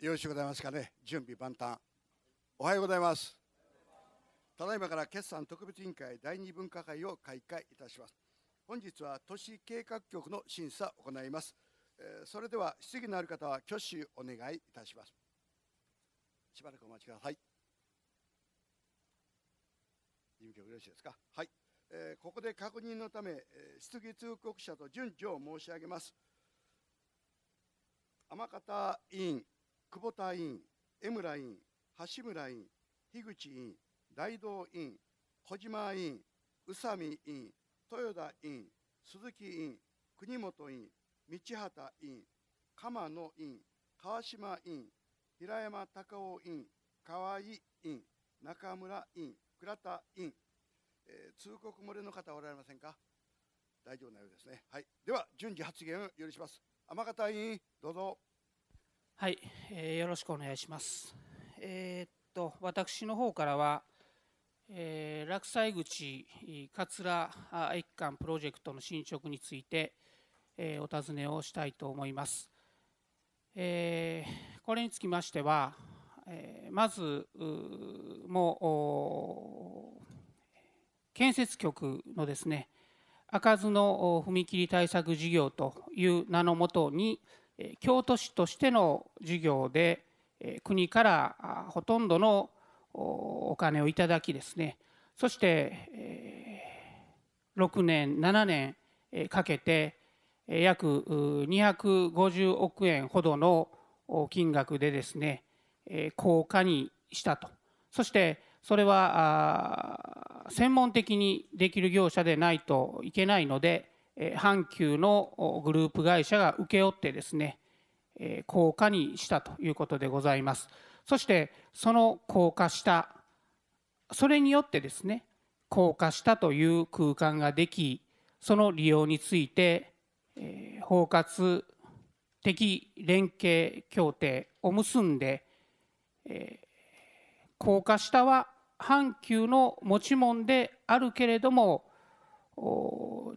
よろしゅうございますかね準備万端おはようございますただいまから決算特別委員会第二分科会を開会いたします本日は都市計画局の審査を行いますえそれでは質疑のある方は挙手お願いいたしますしばらくお待ちください事務局よろしいですかはい、えー、ここで確認のためえ質疑通告者と順序を申し上げます天方委員久保田委員、江村委員、橋村委員、樋口委員、大道委員、小島委員、宇佐美委員、豊田委員、鈴木委員、国本委員、道畑委員、鎌野委員、川島委員、平山隆夫委員、河合委員、中村委員、倉田委員、えー、通告漏れの方おられませんか大丈夫なようですね。はい、では順次発言を許します。天方委員、どうぞ。はい、えー、よろしくお願いします。えー、っと私の方からは、えー、落西口桂一貫プロジェクトの進捗について、えー、お尋ねをしたいと思います。えー、これにつきましては、えー、まずもう建設局のですね開かずの踏切対策事業という名のもとに、京都市としての事業で国からほとんどのお金をいただきですねそして6年7年かけて約250億円ほどの金額でですね高価にしたとそしてそれは専門的にできる業者でないといけないので阪急のグループ会社が請け負ってですね高架にしたということでございますそしてその高架下それによってですね高架下という空間ができその利用について包括的連携協定を結んで高架下は阪急の持ち物であるけれども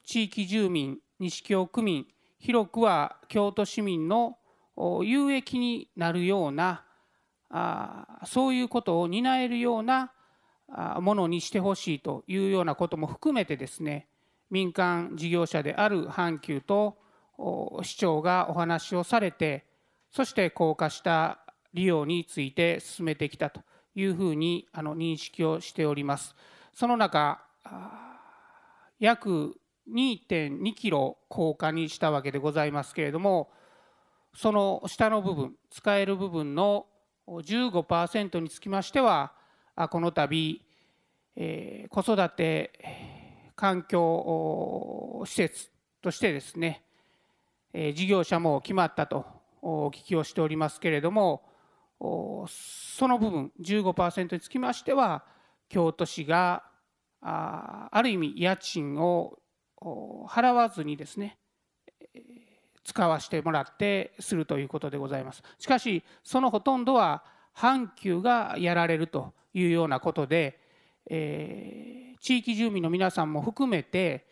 地域住民西京区民広くは京都市民の有益になるようなそういうことを担えるようなものにしてほしいというようなことも含めてですね民間事業者である阪急と市長がお話をされてそして高架下利用について進めてきたというふうにあの認識をしております。その中約2.2キロ高架にしたわけでございますけれどもその下の部分使える部分の15%につきましてはこの度、えー、子育て環境施設としてですね、えー、事業者も決まったとお聞きをしておりますけれどもその部分15%につきましては京都市があある意味家賃を払わずにですね使わせてもらってするということでございます。しかしそのほとんどは阪急がやられるというようなことで、えー、地域住民の皆さんも含めて、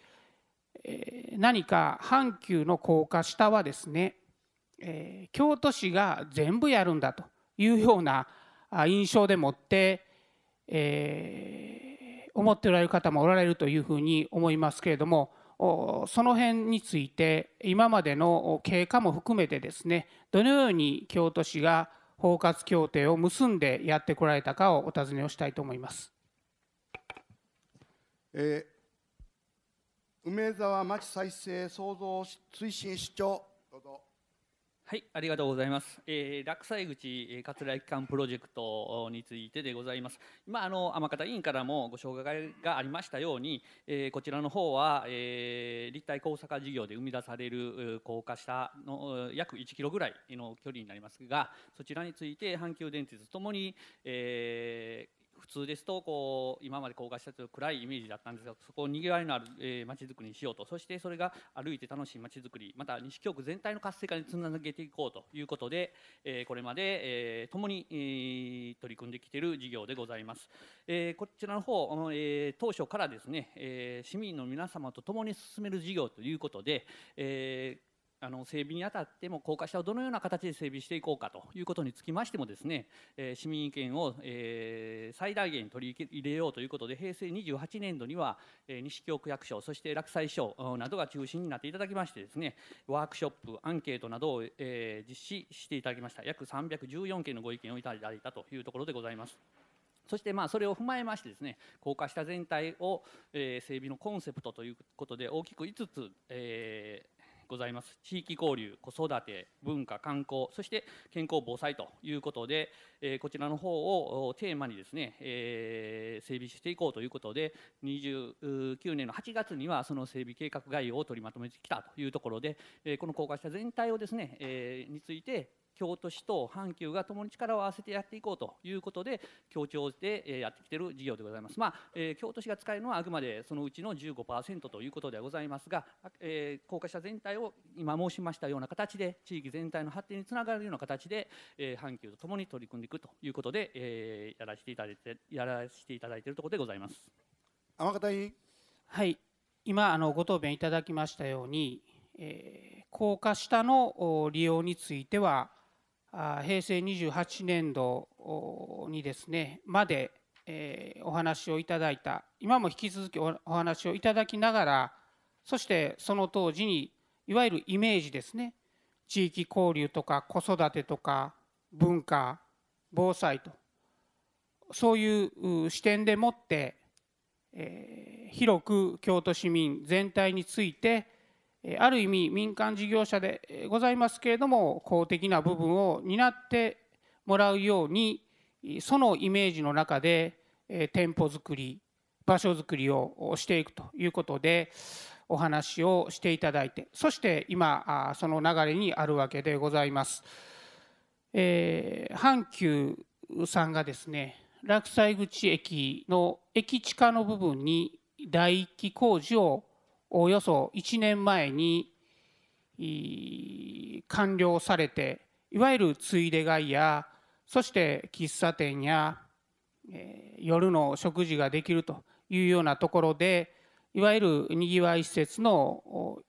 えー、何か阪急の高架下はですね、えー、京都市が全部やるんだというような印象でもって、えー、思っておられる方もおられるというふうに思いますけれどもその辺について今までの経過も含めてですねどのように京都市が包括協定を結んでやってこられたかをお尋ねをしたいと思います。えー、梅沢町再生創造推進市長どうぞはい、ありがとうございます。えー、落西口葛駅間プロジェクトについてでございます。今あの天方委員からもご紹介がありましたように、えー、こちらの方は、えー、立体工作事業で生み出される高架下の約1キロぐらいの距離になりますが、そちらについて阪急電鉄ともに、えー、普通ですとこう今まで高架下と暗いイメージだったんですがそこをにぎわいのある、えー、づくりにしようとそしてそれが歩いて楽しい街づくりまた西京区全体の活性化につなげていこうということで、えー、これまで、えー、共に、えー、取り組んできている事業でございます、えー、こちらの方、えー、当初からですね、えー、市民の皆様と共に進める事業ということで、えーあの整備にあたっても高架下をどのような形で整備していこうかということにつきましてもですね、えー、市民意見を、えー、最大限取り入れようということで平成28年度には、えー、西京区役所そして落西省などが中心になっていただきましてですねワークショップアンケートなどを、えー、実施していただきました約314件のご意見をいただいたというところでございます。そしてまあそれを踏まえましてですね高架下全体を、え整備のコンセプトということで大きく5つ、えございます地域交流子育て文化観光そして健康防災ということで、えー、こちらの方をテーマにですね、えー、整備していこうということで29年の8月にはその整備計画概要を取りまとめてきたというところで、えー、この高架下全体をですね、えについて京都市と阪急が共に力を合わせてやっていこうということで協調でやってきている事業でございます。まあ、えー、京都市が使えるのはあくまでそのうちの15%ということではございますが、えー、高架下全体を今申しましたような形で地域全体の発展につながるような形で、えー、阪急と共に取り組んでいくということで、えー、やらせていただいてやらせていただいているところでございます。天方委員。はい。今あのご答弁いただきましたように、えー、高架下の利用については平成28年度にですねまで、えお話をいただいた今も引き続きお話をいただきながらそしてその当時にいわゆるイメージですね地域交流とか子育てとか文化防災とそういう視点でもって、え広く京都市民全体についてある意味民間事業者でございますけれども公的な部分を担ってもらうようにそのイメージの中で店舗づくり場所づくりをしていくということでお話をしていただいてそして今その流れにあるわけでございます。えー、阪急さんがですね落西口駅の駅地下の部分に第一期工事をおよそ1年前に完了されていわゆるついで買いやそして喫茶店や、え夜の食事ができるというようなところでいわゆるにぎわい施設の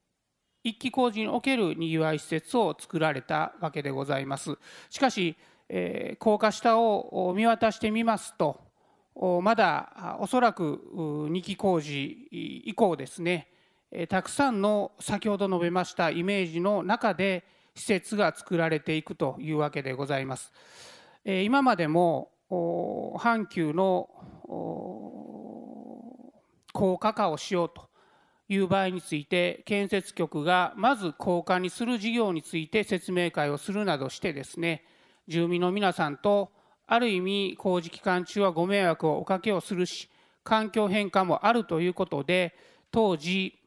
一期工事におけるにぎわい施設を作られたわけでございます。しかし、え高架下を見渡してみますとまだおそらく2期工事以降ですねたくさんの先ほど述べましたイメージの中で施設が作られていくというわけでございます。今までも阪急の高架化をしようという場合について建設局がまず高架にする事業について説明会をするなどしてですね住民の皆さんとある意味工事期間中はご迷惑をおかけをするし環境変化もあるということで当時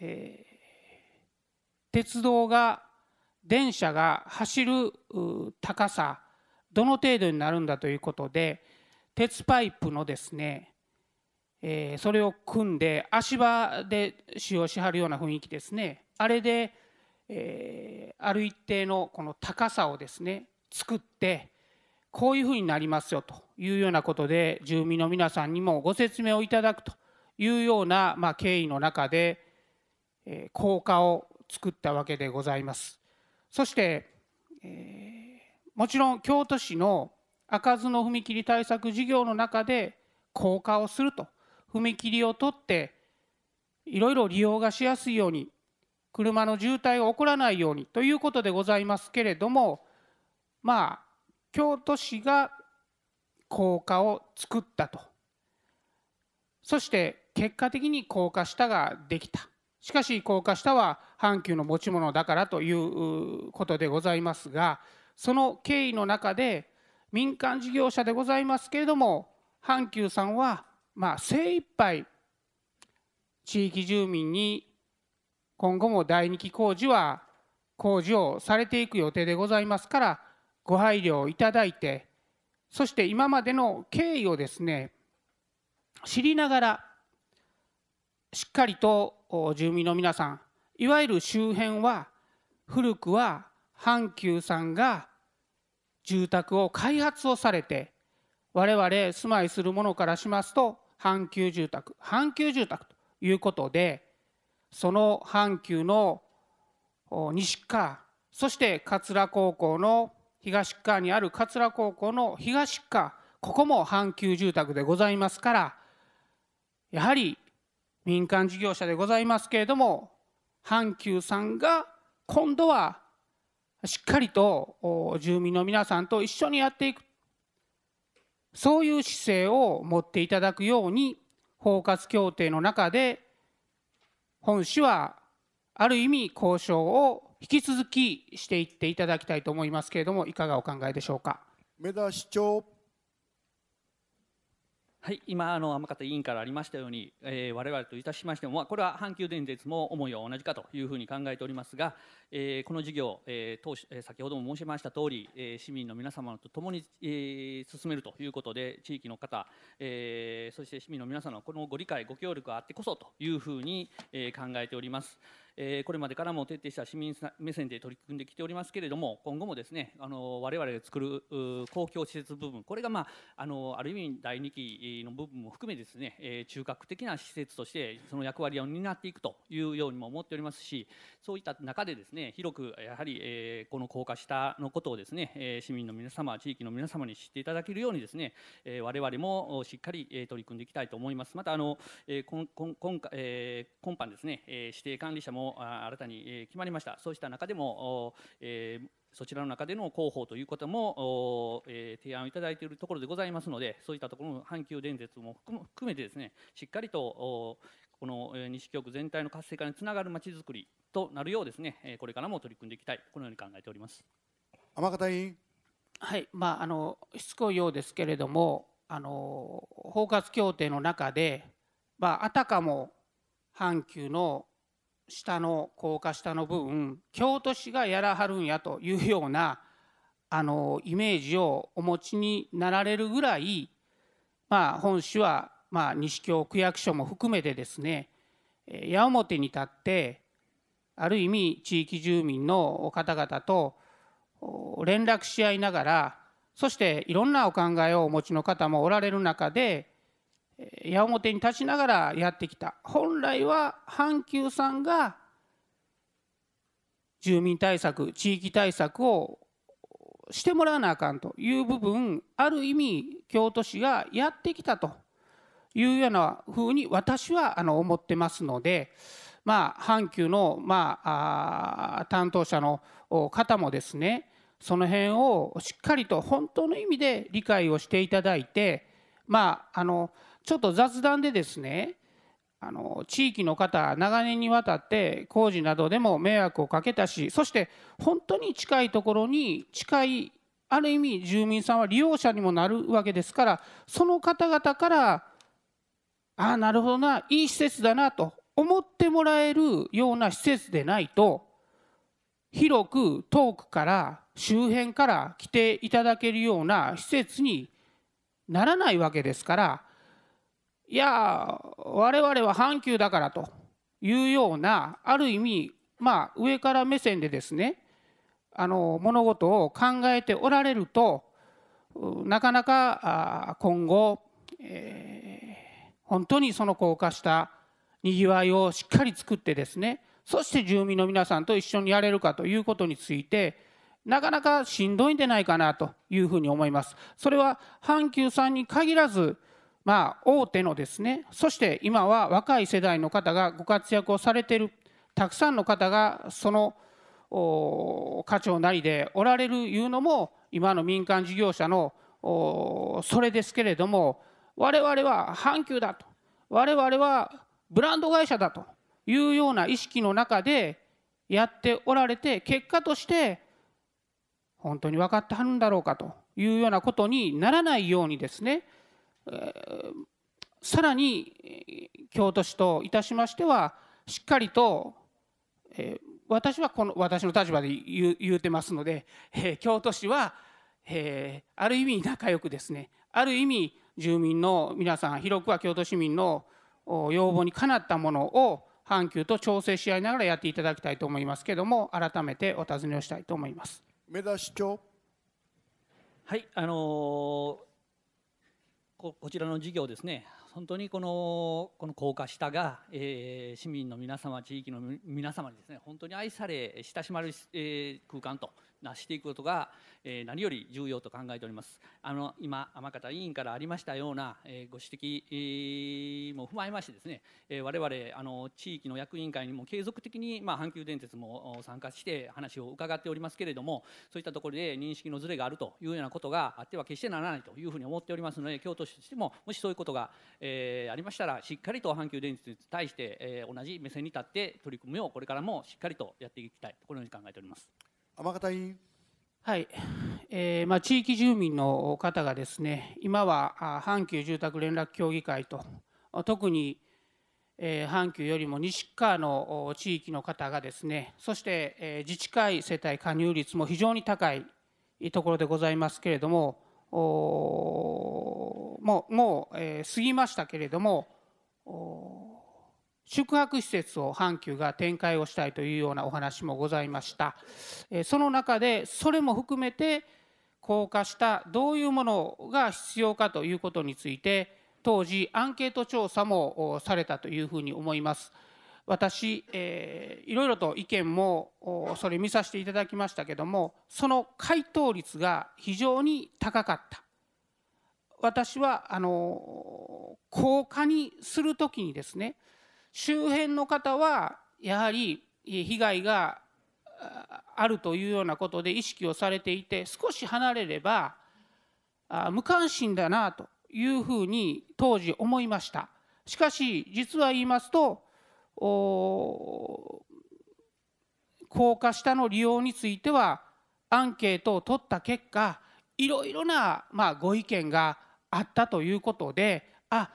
えー、鉄道が電車が走る高さどの程度になるんだということで鉄パイプのですね、えー、それを組んで足場で使用しはるような雰囲気ですねあれで、えー、ある一定のこの高さをですね作ってこういうふうになりますよというようなことで住民の皆さんにもご説明をいただくというような、まあ、経緯の中で、効果を作ったわけでございますそして、えー、もちろん京都市の開かずの踏切対策事業の中で効果をすると踏切を取っていろいろ利用がしやすいように車の渋滞が起こらないようにということでございますけれどもまあ京都市が効果を作ったとそして結果的に高架下ができたしかし高架下は阪急の持ち物だからということでございますがその経緯の中で民間事業者でございますけれども阪急さんはまあ精一杯地域住民に今後も第二期工事は工事をされていく予定でございますからご配慮をいただいてそして今までの経緯をですね知りながらしっかりと住民の皆さんいわゆる周辺は古くは阪急さんが住宅を開発をされて我々住まいする者からしますと阪急住宅阪急住宅ということでその阪急の西側そして桂高校の東側にある桂高校の東側ここも阪急住宅でございますからやはり民間事業者でございますけれども阪急さんが今度はしっかりと住民の皆さんと一緒にやっていくそういう姿勢を持っていただくように包括協定の中で本市はある意味交渉を引き続きしていっていただきたいと思いますけれどもいかがお考えでしょうか。目田市長はい、今あの天方委員からありましたように、えれ我々といたしましても、まあ、これは阪急電鉄も思いは同じかというふうに考えておりますが、えー、この事業、えー、当え先ほども申しました通り、え市民の皆様と共に、え進めるということで地域の方、えそして市民の皆様のこのご理解ご協力があってこそというふうに、え考えております。えこれまでからも徹底した市民目線で取り組んできておりますけれども、今後もですね、あの我々が作る公共施設部分、これが、まあ、あのある意味、第2期の部分も含めですね、え中核的な施設として、その役割を担っていくというようにも思っておりますし、そういった中でですね、広くやはり、えこの高架下のことをですね、え市民の皆様、地域の皆様に知っていただけるようにですね、え我々もしっかり、え取り組んでいきたいと思います。またあの、え今今今回、え今般ですね、え指定管理者も新たに決まりました。そうした中でも、えそちらの中での広報ということも、え提案をいただいているところでございますので、そういったところの阪急電鉄も含めてですね、しっかりとこの西京区全体の活性化につながるまちづくりとなるようですね、これからも取り組んでいきたい、このように考えております。天方委員。はい、まあ、あの、しつこいようですけれども、あの、包括協定の中で、まあ、あたかも阪急の下の高架下の部分京都市がやらはるんやというようなあのイメージをお持ちになられるぐらい、まあ、本市は、まあ、西京区役所も含めてですね矢面に立ってある意味地域住民の方々と連絡し合いながらそしていろんなお考えをお持ちの方もおられる中で矢面に立ちながらやってきた本来は阪急さんが住民対策地域対策をしてもらわなあかんという部分ある意味京都市がやってきたというようなふうに私はあの思ってますのでまあ阪急のまあ担当者の方もですねその辺をしっかりと本当の意味で理解をしていただいてまああのちょっと雑談でですねあの地域の方長年にわたって工事などでも迷惑をかけたしそして本当に近いところに近いある意味住民さんは利用者にもなるわけですからその方々からああなるほどないい施設だなと思ってもらえるような施設でないと広く遠くから周辺から来ていただけるような施設にならないわけですからいや我々は阪急だからというようなある意味まあ上から目線でですねあの物事を考えておられるとなかなか今後、えー、本当にその高架したにぎわいをしっかり作ってですねそして住民の皆さんと一緒にやれるかということについてなかなかしんどいんじゃないかなというふうに思います。それは阪急さんに限らずまあ、大手のですねそして今は若い世代の方がご活躍をされているたくさんの方がその課長なりでおられるいうのも今の民間事業者のそれですけれども我々は阪急だと我々はブランド会社だというような意識の中でやっておられて結果として本当に分かってはるんだろうかというようなことにならないようにですねさらに京都市といたしましてはしっかりと、え私はこの私の立場で言う言うてますので、え京都市は、えある意味仲良くですねある意味住民の皆さん広くは京都市民の要望にかなったものを阪急と調整し合いながらやっていただきたいと思いますけども改めてお尋ねをしたいと思います目指しはいあのーこちらの事業ですね本当にこのこの高架下が、えー、市民の皆様地域の皆様にですね本当に愛され親しまれる、えー、空間と成していくことが、え何より重要と考えておりますあの今天方委員からありましたような、えご指摘も踏まえましてですね、え我々あの地域の役員会にも継続的に、まあ、阪急電鉄も参加して話を伺っておりますけれどもそういったところで認識のずれがあるというようなことがあっては決してならないというふうに思っておりますので京都市としてももしそういうことが、えありましたらしっかりと阪急電鉄に対して、え同じ目線に立って取り組みをこれからもしっかりとやっていきたいとこのように考えております。天方委員。はい、えーまあ、地域住民の方がですね今は阪急住宅連絡協議会と特に、え阪急よりも西側の地域の方がですねそして、え自治会世帯加入率も非常に高いところでございますけれどももうもう、過ぎましたけれども宿泊施設を阪急が展開をしたいというようなお話もございましたその中でそれも含めて高架下どういうものが必要かということについて当時アンケート調査もされたというふうに思います私、えー、いろいろと意見もそれ見させていただきましたけどもその回答率が非常に高かった私はあの高架にする時にですね周辺の方はやはり被害があるというようなことで意識をされていて少し離れれば無関心だなというふうに当時思いましたしかし実は言いますと高架下の利用についてはアンケートを取った結果いろいろなまあご意見があったということであ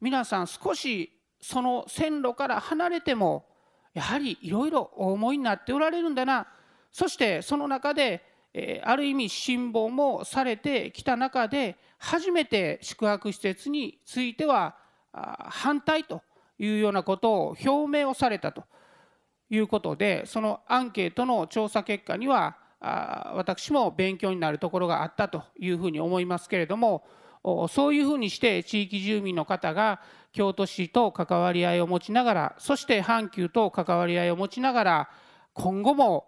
皆さん少しその線路から離れてもやはりいろいろお思いになっておられるんだなそしてその中で、えある意味辛抱もされてきた中で初めて宿泊施設については反対というようなことを表明をされたということでそのアンケートの調査結果には私も勉強になるところがあったというふうに思いますけれども。そういうふうにして地域住民の方が京都市と関わり合いを持ちながらそして阪急と関わり合いを持ちながら今後も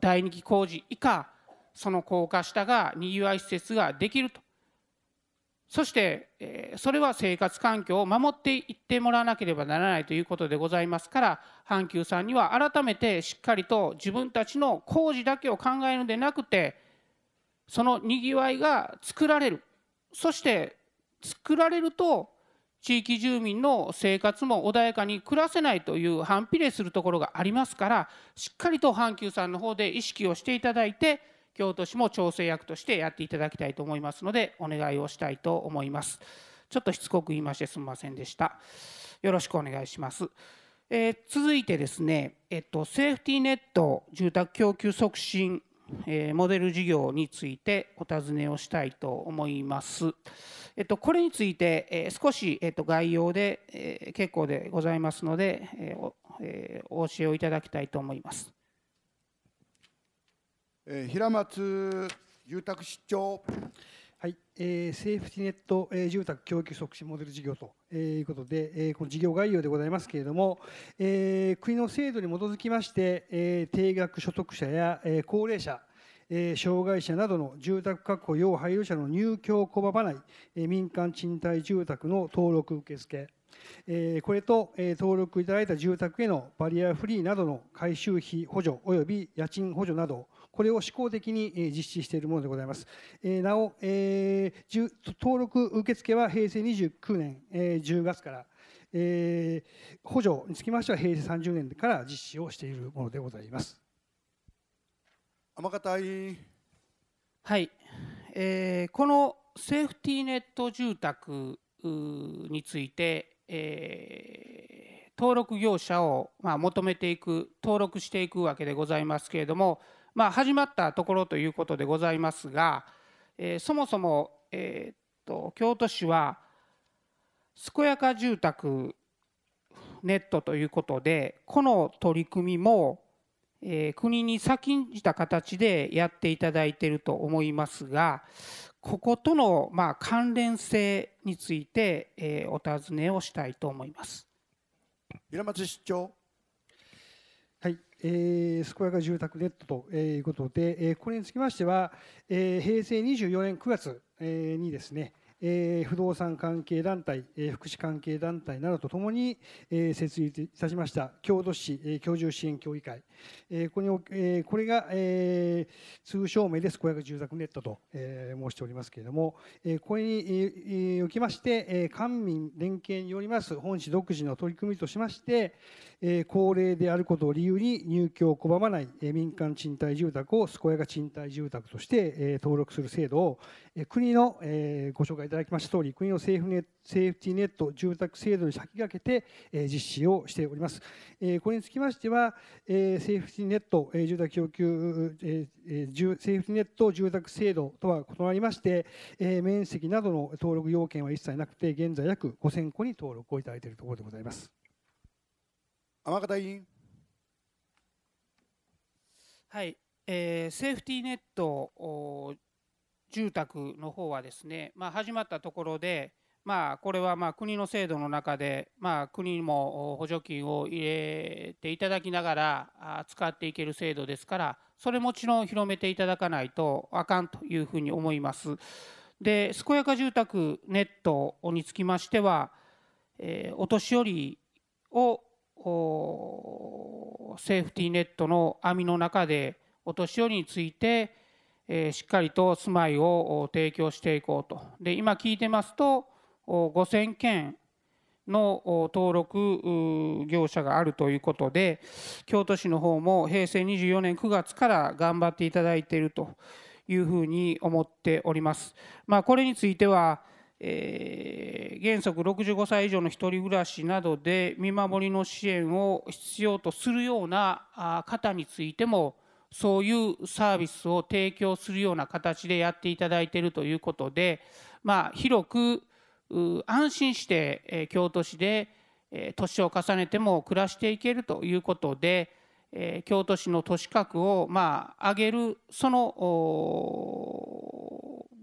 第2期工事以下その高架下がにぎわい施設ができるとそしてそれは生活環境を守っていってもらわなければならないということでございますから阪急さんには改めてしっかりと自分たちの工事だけを考えるのでなくてそのにぎわいが作られるそして作られると地域住民の生活も穏やかに暮らせないという反比例するところがありますからしっかりと阪急さんの方で意識をしていただいて京都市も調整役としてやっていただきたいと思いますのでお願いをしたいと思いますちょっとしつこく言いましてすみませんでしたよろしくお願いします、えー、続いてですねえっとセーフティーネット住宅供給促進モデル事業についてお尋ねをしたいと思います。えっと、これについて少し概要で結構でございますのでお教えをいただきたいと思います。平松住宅市長はい、えー、セーフティネット、えー、住宅供給促進モデル事業と、えー、いうことで、えー、この事業概要でございますけれども、えー、国の制度に基づきまして、えー、定額所得者や、えー、高齢者、えー、障害者などの住宅確保要配慮者の入居を拒まない、えー、民間賃貸住宅の登録受付、えー、これと、えー、登録いただいた住宅へのバリアフリーなどの改修費補助及び家賃補助など、これを試行的に実施しているものでございます。なお、登録受付は平成29年10月から、補助につきましては平成30年から実施をしているものでございます。天方委員。はい、えー、このセーフティーネット住宅について、えー、登録業者を、まあ、求めていく登録していくわけでございますけれどもまあ、始まったところということでございますが、えー、そもそも、えー、っと京都市は健やか住宅ネットということでこの取り組みも、えー、国に先んじた形でやっていただいていると思いますがこことの、まあ、関連性について、えー、お尋ねをしたいと思います。平松市長はい、えー、健やか住宅ネットと、えいうことで、えー、これにつきましては、えー、平成24年9月、えー、にですね、えー、不動産関係団体、えー、福祉関係団体などとともに、えー、設立いたしました郷土市、えー、居住支援協議会、えー、ここえー、これが、えー、通称名です小屋住宅ネットと、えー、申しておりますけれども、えー、これに、えー、おきまして、えー、官民連携によります本市独自の取り組みとしまして、えー、高齢であることを理由に入居を拒まない、えー、民間賃貸住宅を健やか賃貸住宅として、えー、登録する制度を、えー、国の、えー、ご紹介ただきました通り、国のセーフネセーフティネット住宅制度に先駆けて、え実施をしております。えこれにつきましては、えセーフティネット、え住宅供給、えー、セーフティネット住宅制度とは異なりまして、え面積などの登録要件は一切なくて、現在約5000戸に登録をいただいているところでございます。天方委員。はい、えー、セーフティネット住宅の方はですね、まあ、始まったところで、まあ、これはまあ国の制度の中で、まあ、国も補助金を入れていただきながら使っていける制度ですからそれもちろん広めていただかないとあかんというふうに思います。で健やか住宅ネットにつきましては、えー、お年寄りをセーフティーネットの網の中でお年寄りについてえしっかりと住まいを提供していこうとで今聞いてますと5000件の登録業者があるということで京都市の方も平成24年9月から頑張っていただいているというふうに思っております。まあ、これについてはえー、原則65歳以上の1人暮らしなどで見守りの支援を必要とするような方についてもそういうサービスを提供するような形でやっていただいているということで、まあ、広く安心して京都市で年を重ねても暮らしていけるということで京都市の都市核をまあ上げるその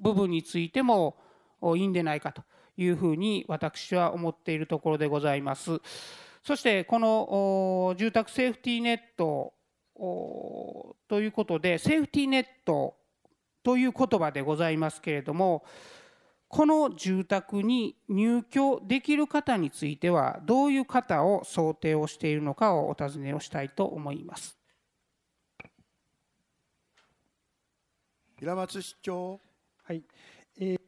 部分についてもいいんでないかというふうに私は思っているところでございます。そしてこの住宅セーフティーネットということでセーフティーネットという言葉でございますけれどもこの住宅に入居できる方についてはどういう方を想定をしているのかをお尋ねをしたいと思います。平松市長。はい。えー、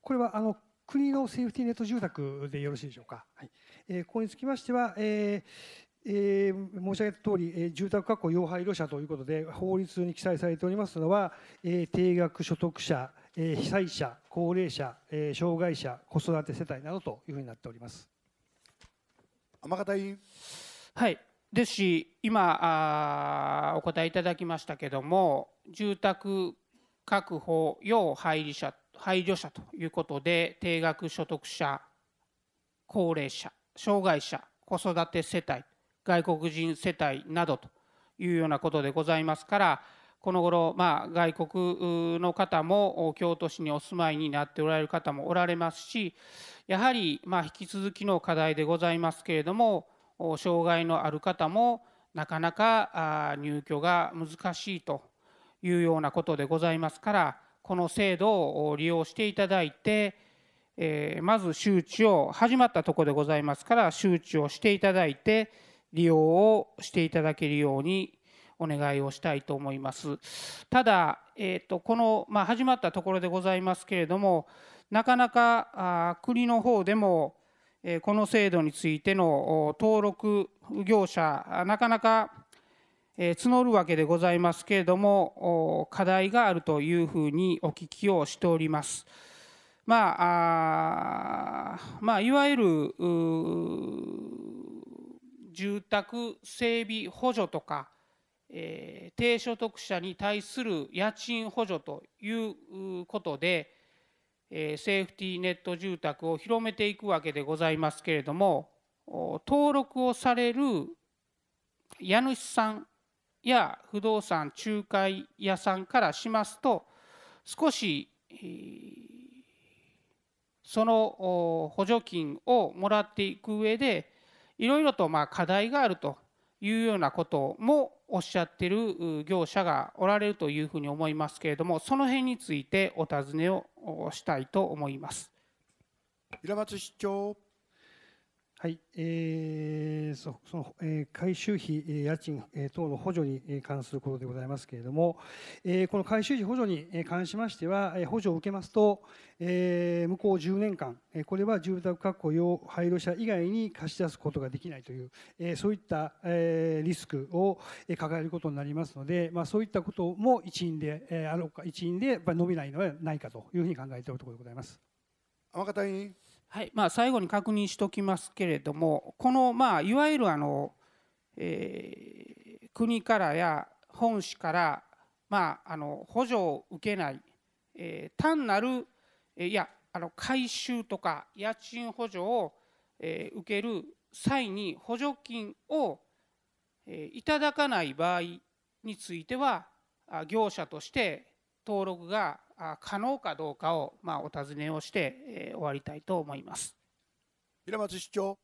これはあの国のセーフティーネット住宅でよろしいでしょうか。はい。えー、ここにつきましては、えー、えー、申し上げたとおり、えー、住宅確保要配慮者ということで、法律に記載されておりますのは、えー、定額所得者、え被災者、高齢者、え障害者、子育て世帯などというふうになっております。天方委員。はい、ですし、今あお答えいただきましたけれども、住宅確保要配慮者配慮者ということで、定額所得者、高齢者、障害者、子育て世帯外国人世帯などというようなことでございますからこの頃、まあ、外国の方も京都市にお住まいになっておられる方もおられますしやはり、まあ、引き続きの課題でございますけれども障害のある方もなかなか入居が難しいというようなことでございますからこの制度を利用していただいて、えー、まず周知を始まったところでございますから周知をしていただいて利用をしていただけるようにお願いをしたいと思います。ただ、えーと、この、まあ、始まったところでございますけれどもなかなかあ国の方でも、えー、この制度についての登録業者なかなか、えー、募るわけでございますけれども課題があるというふうにお聞きをしております。まあ、あまあ、いわゆる住宅整備補助とか、えー、低所得者に対する家賃補助ということで、えー、セーフティーネット住宅を広めていくわけでございますけれども登録をされる家主さんや不動産仲介屋さんからしますと少し、えー、その補助金をもらっていく上でいろいろとま課題があるというようなこともおっしゃってる業者がおられるというふうに思いますけれどもその辺についてお尋ねをしたいと思います。平松市長はい、えー、そその、えー、改修費、家賃、えー、等の補助に関することでございますけれども、えー、この改修費補助に関しましては、補助を受けますと、えー、向こう10年間、これは住宅確保用配慮者以外に貸し出すことができないという、えー、そういった、えー、リスクを抱えることになりますので、まあ、そういったことも一因で、えー、あろうか、一因でやっぱり伸びないのではないかというふうに考えておるところでございます。天方委員はいまあ、最後に確認しておきますけれどもこの、まあ、いわゆるあの、えー、国からや本市から、まあ、あの補助を受けない、えー、単なる、えー、いやあの改修とか家賃補助を、えー、受ける際に補助金を、えー、いただかない場合については業者として登録が可能かどうかを、まあ、お尋ねをして、え終わりたいと思います平松市長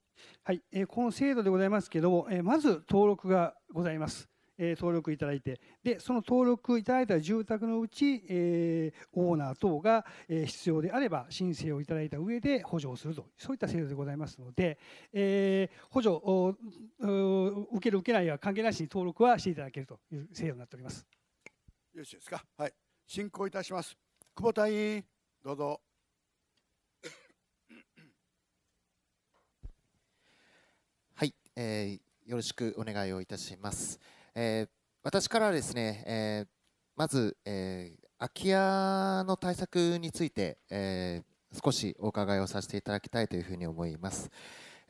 はい、えこの制度でございますけども、えまず登録がございます、え登録いただいてでその登録いただいた住宅のうち、えオーナー等が、え必要であれば申請をいただいた上で補助をするとそういった制度でございますので、え補助を受ける受けないは関係なしに登録はしていただけるという制度になっておりますよろしいですかはい進行いたします久保田委員どうぞ はい、えー、よろしくお願いをいたします、えー、私からですね、えー、まず、えー、空き家の対策について、えー、少しお伺いをさせていただきたいというふうに思います。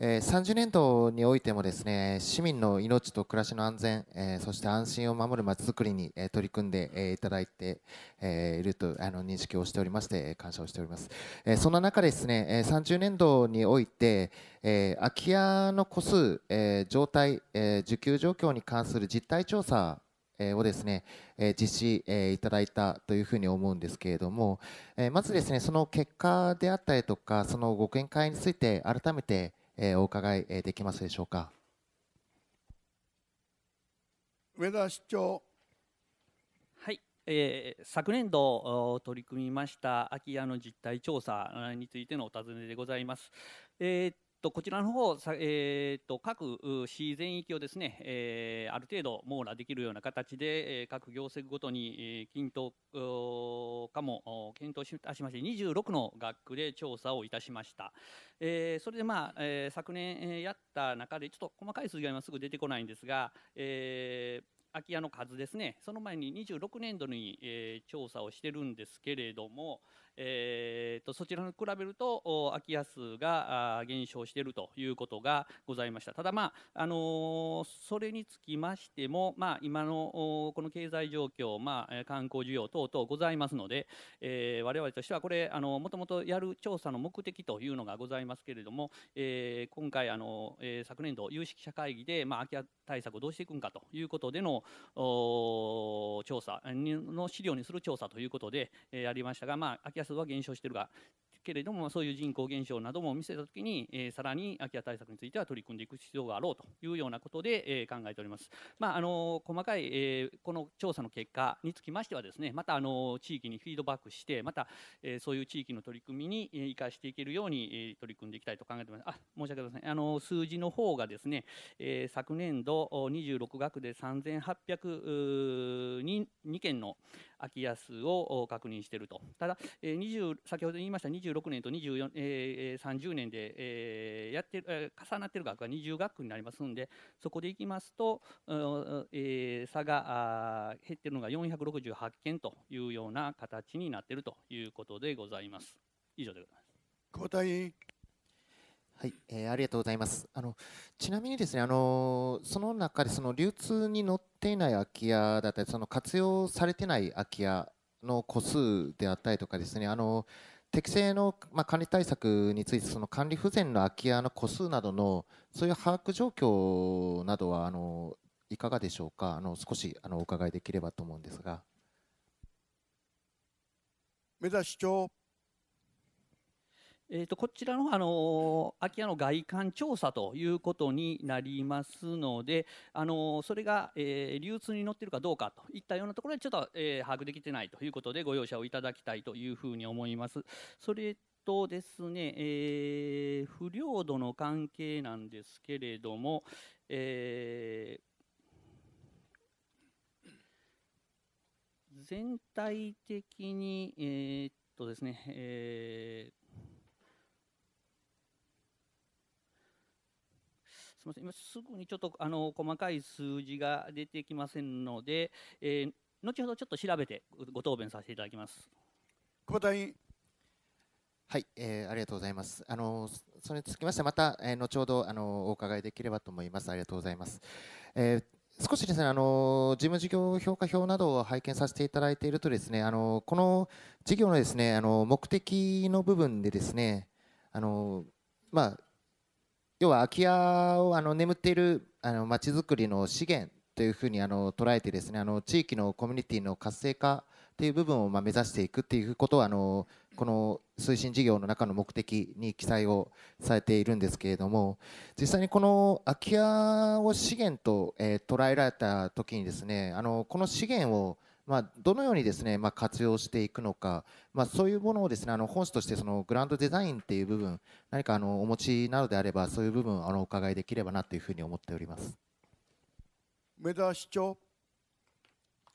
え30年度においてもですね市民の命と暮らしの安全、えそして安心を守るまちづくりに、え取り組んで、えいただいて、いるとあの認識をしておりまして感謝をしております、えそんな中ですね、え30年度において、え空き家の個数、え状態、え受給状況に関する実態調査をですね、実施いただいたというふうに思うんですけれども、まずですね、その結果であったりとか、そのご見解について改めてえお伺いえできますでしょうか。上田市長はい、えー、昨年度取り組みました空き家の実態調査についてのお尋ねでございます。えーとこちらの方、えーと、各市全域をですね、えー、ある程度網羅できるような形で、えー、各行政ごとに、えー、均等かも検討ししまして26の学区で調査をいたしました、えー、それで、まあえー、昨年やった中でちょっと細かい数字が今すぐ出てこないんですが、えー、空き家の数ですね、その前に26年度に、えー、調査をしてるんですけれども、えーと、そちらに比べると空き家数が減少しているということがございましたただ、まああのそれにつきましても、まあ、今のこの経済状況、まあ、観光需要等々ございますので、えー、我々としてはこれあのもともとやる調査の目的というのがございますけれども、えー、今回あの、えー、昨年度有識者会議で、まあ、空き家対策をどうしていくんかということでの調査の資料にする調査ということで、えー、やりましたが、まあ、空き家空き家数は減少しているが、けれども、そういう人口減少なども見せたときに、えー、さらに空き家対策については取り組んでいく必要があろうというようなことで、えー、考えております。まあ、あの細かい、えー、この調査の結果につきましてはですね、またあの地域にフィードバックして、また、えそういう地域の取り組みに生かしていけるように、え取り組んでいきたいと考えております。あ申し訳ありません。あの数字の方がですね、え昨年度26学で3802件の家数を確認していると、ただ、えー、先ほど言いました26年と24、えー、30年で、えー、やってる、重なっている額が20学区になりますので、そこでいきますと、えー、差が減っているのが468件というような形になっているということでございます。以上でございます。交代はい、えー、ありがとうございます。あのちなみにですね、あのその中でその流通に乗っていない空き家だったり、その活用されてない空き家の個数であったりとかですね、あの適正の、まあ、管理対策についてその管理不全の空き家の個数などのそういう把握状況などはあのいかがでしょうかあの少しあのお伺いできればと思うんですが目指し町えー、とこちらの、あの空き家の外観調査ということになりますので、あのそれが、えー、流通に載っているかどうかといったようなところでちょっと、えー、把握できてないということでご容赦をいただきたいというふうに思います。それとですね、えー、不良度の関係なんですけれども、えー全体的に、えー、っとですね、えー、すみません、今すぐにちょっとあの細かい数字が出てきませんので、えー、後ほどちょっと調べてご答弁させていただきます。久保田委員はい、えー、ありがとうございます。あのそれにつきましてまた、えー、後ほどあのお伺いできればと思います。ありがとうございます。えー少しですねあの事務事業評価表などを拝見させていただいているとですねあのこの事業のですねあの目的の部分でですねあのまあ要は空き家をあの眠っているあの町づくりの資源というふうにあの捉えてですねあの地域のコミュニティの活性化という部分をま目指していくということはあのこの推進事業の中の目的に記載をされているんですけれども実際にこの空き家を資源と、え捉えられた時にですねあのこの資源をまあ、どのようにですね、まあ、活用していくのか、まあ、そういうものをですねあの本質としてそのグランドデザインっていう部分何かあのお持ちなのであればそういう部分あのお伺いできればなというふうに思っております。梅田市長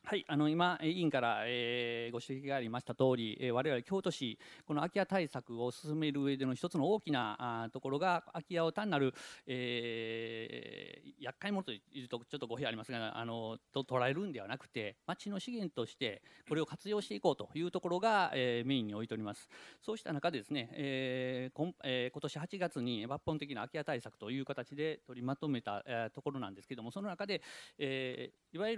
はい、あの今、委員から、えご指摘がありました通り、えー、我々京都市、この空き家対策を進める上での一つの大きなところが、空き家を単なる、えー、厄介者というと、ちょっと語弊ありますが、あのと捉えるんではなくて、町の資源として、これを活用していこうというところが、えー、メインに置いております。そうした中で、ですね、えーえー、今年8月に抜本的な空き家対策という形で取りまとめた、ところなんですけれども、その中で、えー、いわゆ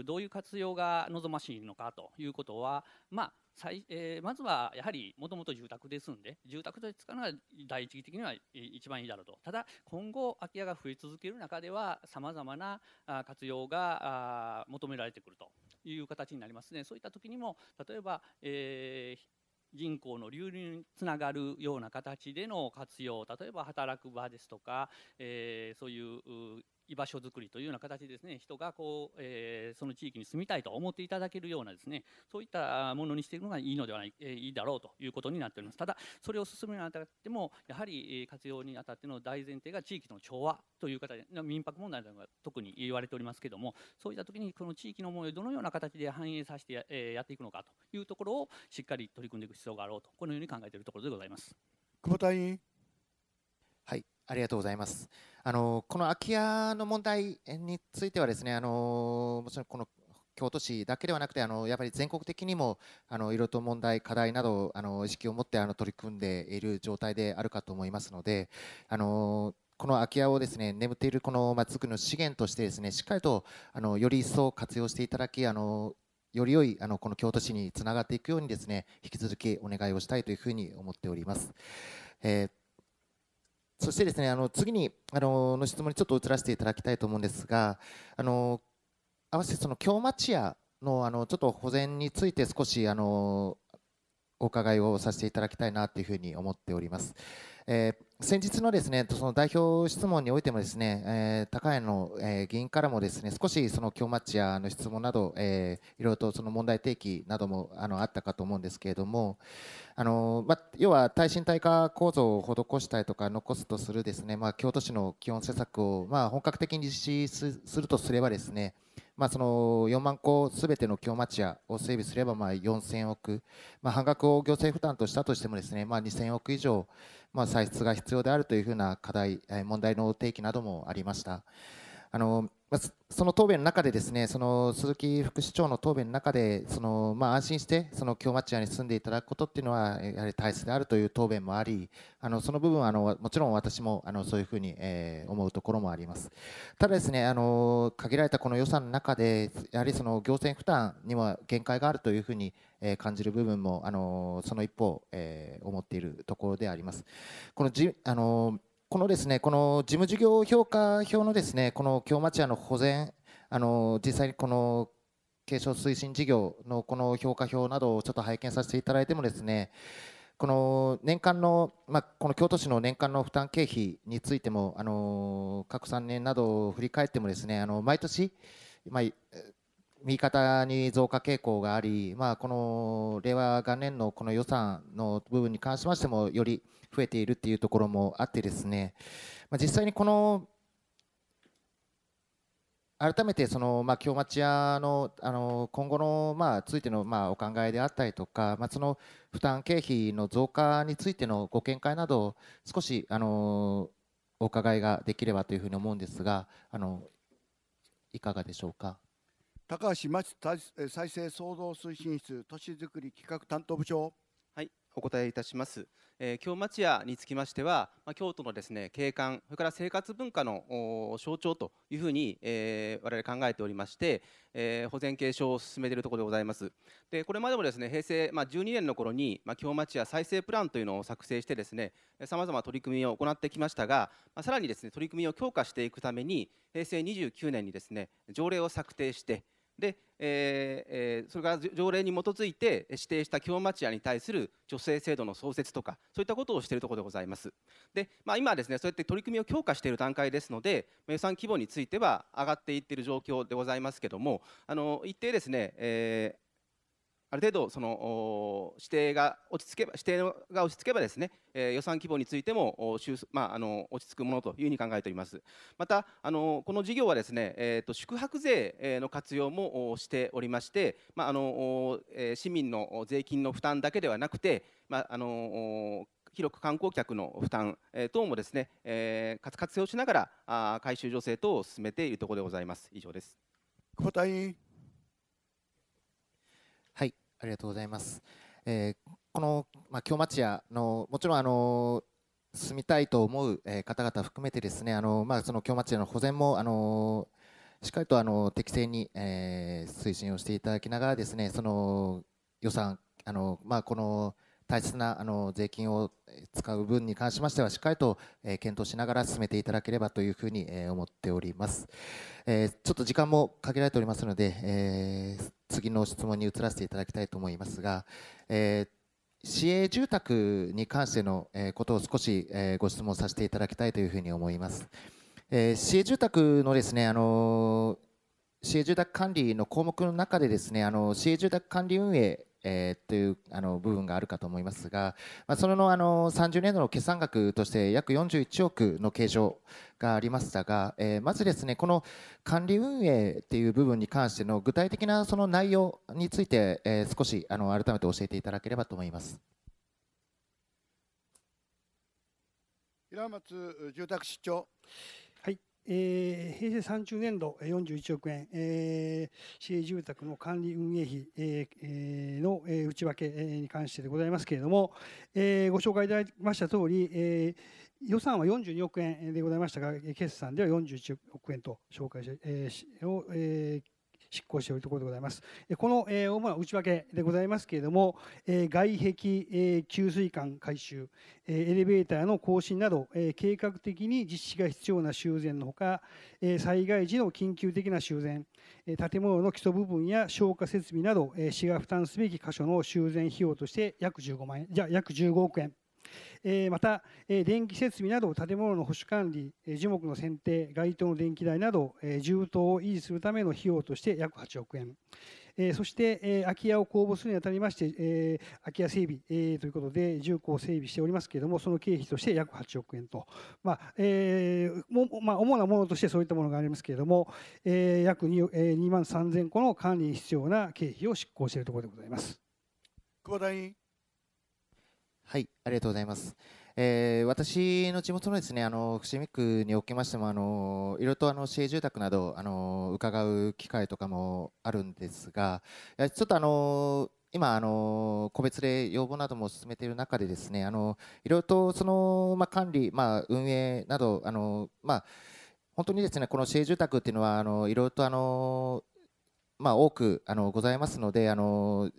るどういう活用が望ましいのかということは、まあ最えー、まずはやはりもともと住宅ですんで住宅で使うのが第一義的には一番いいだろうとただ今後空き家が増え続ける中ではさまざまな活用が求められてくるという形になりますねそういった時にも例えば、えー、人口の流入につながるような形での活用例えば働く場ですとか、えー、そういう居場所づくりというような形でですね人がこう、えー、その地域に住みたいと思っていただけるようなですねそういったものにしていくのがいいのではない、えー、いいだろうということになっておりますただそれを進めるにあたってもやはり活用にあたっての大前提が地域の調和という形で民泊問題なんが特に言われておりますけどもそういった時にこの地域の思いをどのような形で反映させてや,、えー、やっていくのかというところをしっかり取り組んでいく必要があろうとこのように考えているところでございます。久保委員はいありがとうございます。あのこの空き家の問題についてはですね、あのもちろんこの京都市だけではなくてあのやっぱり全国的にもあのいろいろと問題課題などあの意識を持ってあの取り組んでいる状態であるかと思いますのであのこの空き家をですね眠っているこのまつぐの資源としてですねしっかりとあのより一層活用していただきあのより良いあのこの京都市につながっていくようにですね引き続きお願いをしたいというふうに思っております。えーそしてですね、あの次にあのの質問にちょっと移らせていただきたいと思うんですが、あの合わせてその京町屋のあのちょっと保全について少しあのお伺いをさせていただきたいなというふうに思っております。えー、先日のですねその代表質問においてもですね、えー、高谷の、えー、議員からもですね少しその京町屋の質問など、えー、いろいろとその問題提起などもあのあったかと思うんですけれどもあの、ま要は耐震耐火構造を施したりとか残すとするですね、まあ、京都市の基本施策を、まあ、本格的に実施するとすればですねまあ、その4万戸すべての京町屋を整備すれば4000億、まあ、半額を行政負担としたとしてもですね、まあ、2000億以上まあ、歳出が必要であるというふうな課題、問題の提起などもありました。あのまあ、その答弁の中で、ですねその鈴木副市長の答弁の中で、そのまあ、安心してその京町屋に住んでいただくことっていうのは、やはり大切であるという答弁もあり、あのその部分はあのもちろん私もあのそういうふうに、えー、思うところもあります。ただ、ですねあの限られたこの予算の中で、やはりその行政負担には限界があるというふうにえ感じる部分も、あのその一方、えー、思っているところであります。このじ、あのこのですね、この事務事業評価表のですね、この京町屋の保全、あの実際にこの継承推進事業のこの評価表などをちょっと拝見させていただいてもですね、この年間の、まあ、この京都市の年間の負担経費についても、あの過去3年などを振り返ってもですね、あの毎年、まあ、右肩に増加傾向があり、まあ、この令和元年のこの予算の部分に関しましても、より増えているというところもあって、ですね、まあ、実際にこの改めてその、まあ、京町屋のあの今後の、まあ、ついての、まあ、お考えであったりとか、まあ、その負担経費の増加についてのご見解など、少しあのお伺いができればというふうに思うんですが、あのいかがでしょうか。高橋真再生創造推進室都市づくり企画担当部長はいお答えいたします、えー、京町屋につきましては、まあ、京都のですね景観それから生活文化の象徴というふうに、えー、我々考えておりまして、えー、保全継承を進めているところでございますでこれまでもですね平成、まあ、12年の頃に、まあ、京町屋再生プランというのを作成してですねさまざま取り組みを行ってきましたが、まあ、さらにですね取り組みを強化していくために平成29年にですね条例を策定してで、えー、それから条例に基づいて指定した京町屋に対する助成制度の創設とかそういったことをしているところでございますで、まあ、今ですねそうやって取り組みを強化している段階ですので予算規模については上がっていっている状況でございますけどもあの一定ですね、えある程度その指定が落ち着けば指定が落ち着けばですね、えー、予算規模についてもまあ、あの落ち着くものというふうに考えております。またあのこの事業はですね、えーと、宿泊税の活用もしておりまして、まあ、あの市民の税金の負担だけではなくて、まあ、あの広く観光客の負担等もですね、えー、活用しながら回収助成等を進めているところでございます。以上です。小谷ありがとうございます。えー、この、まあ、京町屋のもちろんあの住みたいと思う方々含めてですねあの、まあ、その京町屋の保全もあのしっかりとあの適正に、えー、推進をしていただきながらですねその予算あの、まあ、この大切なあの税金を使う分に関しましてはしっかりと検討しながら進めていただければというふうに思っております。えちょっと時間も限られておりますので、え次の質問に移らせていただきたいと思いますが、え市営住宅に関してのことを少しご質問させていただきたいというふうに思います。え市営住宅のですねあの市営住宅管理の項目の中でですねあの市営住宅管理運営えー、というあの部分があるかと思いますが、まあ、そのあの30年度の決算額として約41億の計上がありましたが、えー、まずですねこの管理運営っていう部分に関しての具体的なその内容について、えー、少しあの改めて教えていただければと思います。平松住宅市長えー、平成30年度41億円、えー、市営住宅の管理運営費、えー、の、え内訳に関してでございますけれども、えー、ご紹介いただきました通り、えー、予算は42億円でございましたが、決算では41億円と紹介し、えー、を、えー、執行しているところでございます。この、え主な内訳でございますけれども、え外壁、え給水管改修、えエレベーターの更新など、え計画的に実施が必要な修繕のほか、え災害時の緊急的な修繕、え建物の基礎部分や消火設備など、え市が負担すべき箇所の修繕費用として約15万円、じゃ約15億円。また、電気設備など建物の保守管理、樹木の剪定、街灯の電気代など、住棟を維持するための費用として約8億円、そして、空き家を公募するにあたりまして、空き家整備ということで、住戸を整備しておりますけれども、その経費として約8億円と、まあえもまあ、主なものとしてそういったものがありますけれども、約 2, 2万3000個の管理に必要な経費を執行しているところでございます。久保田委員ありがとうございます。えー、私の地元のですねあの伏見区におきましてもあのいろいろとあの市営住宅などあの伺う機会とかもあるんですがちょっとあの今あの個別で要望なども進めている中でですねあのいろいろとそのまあ管理まあ運営などあのまあ本当にですねこの市営住宅っていうのはあのいろいろとあのまあ多くあのございますのであの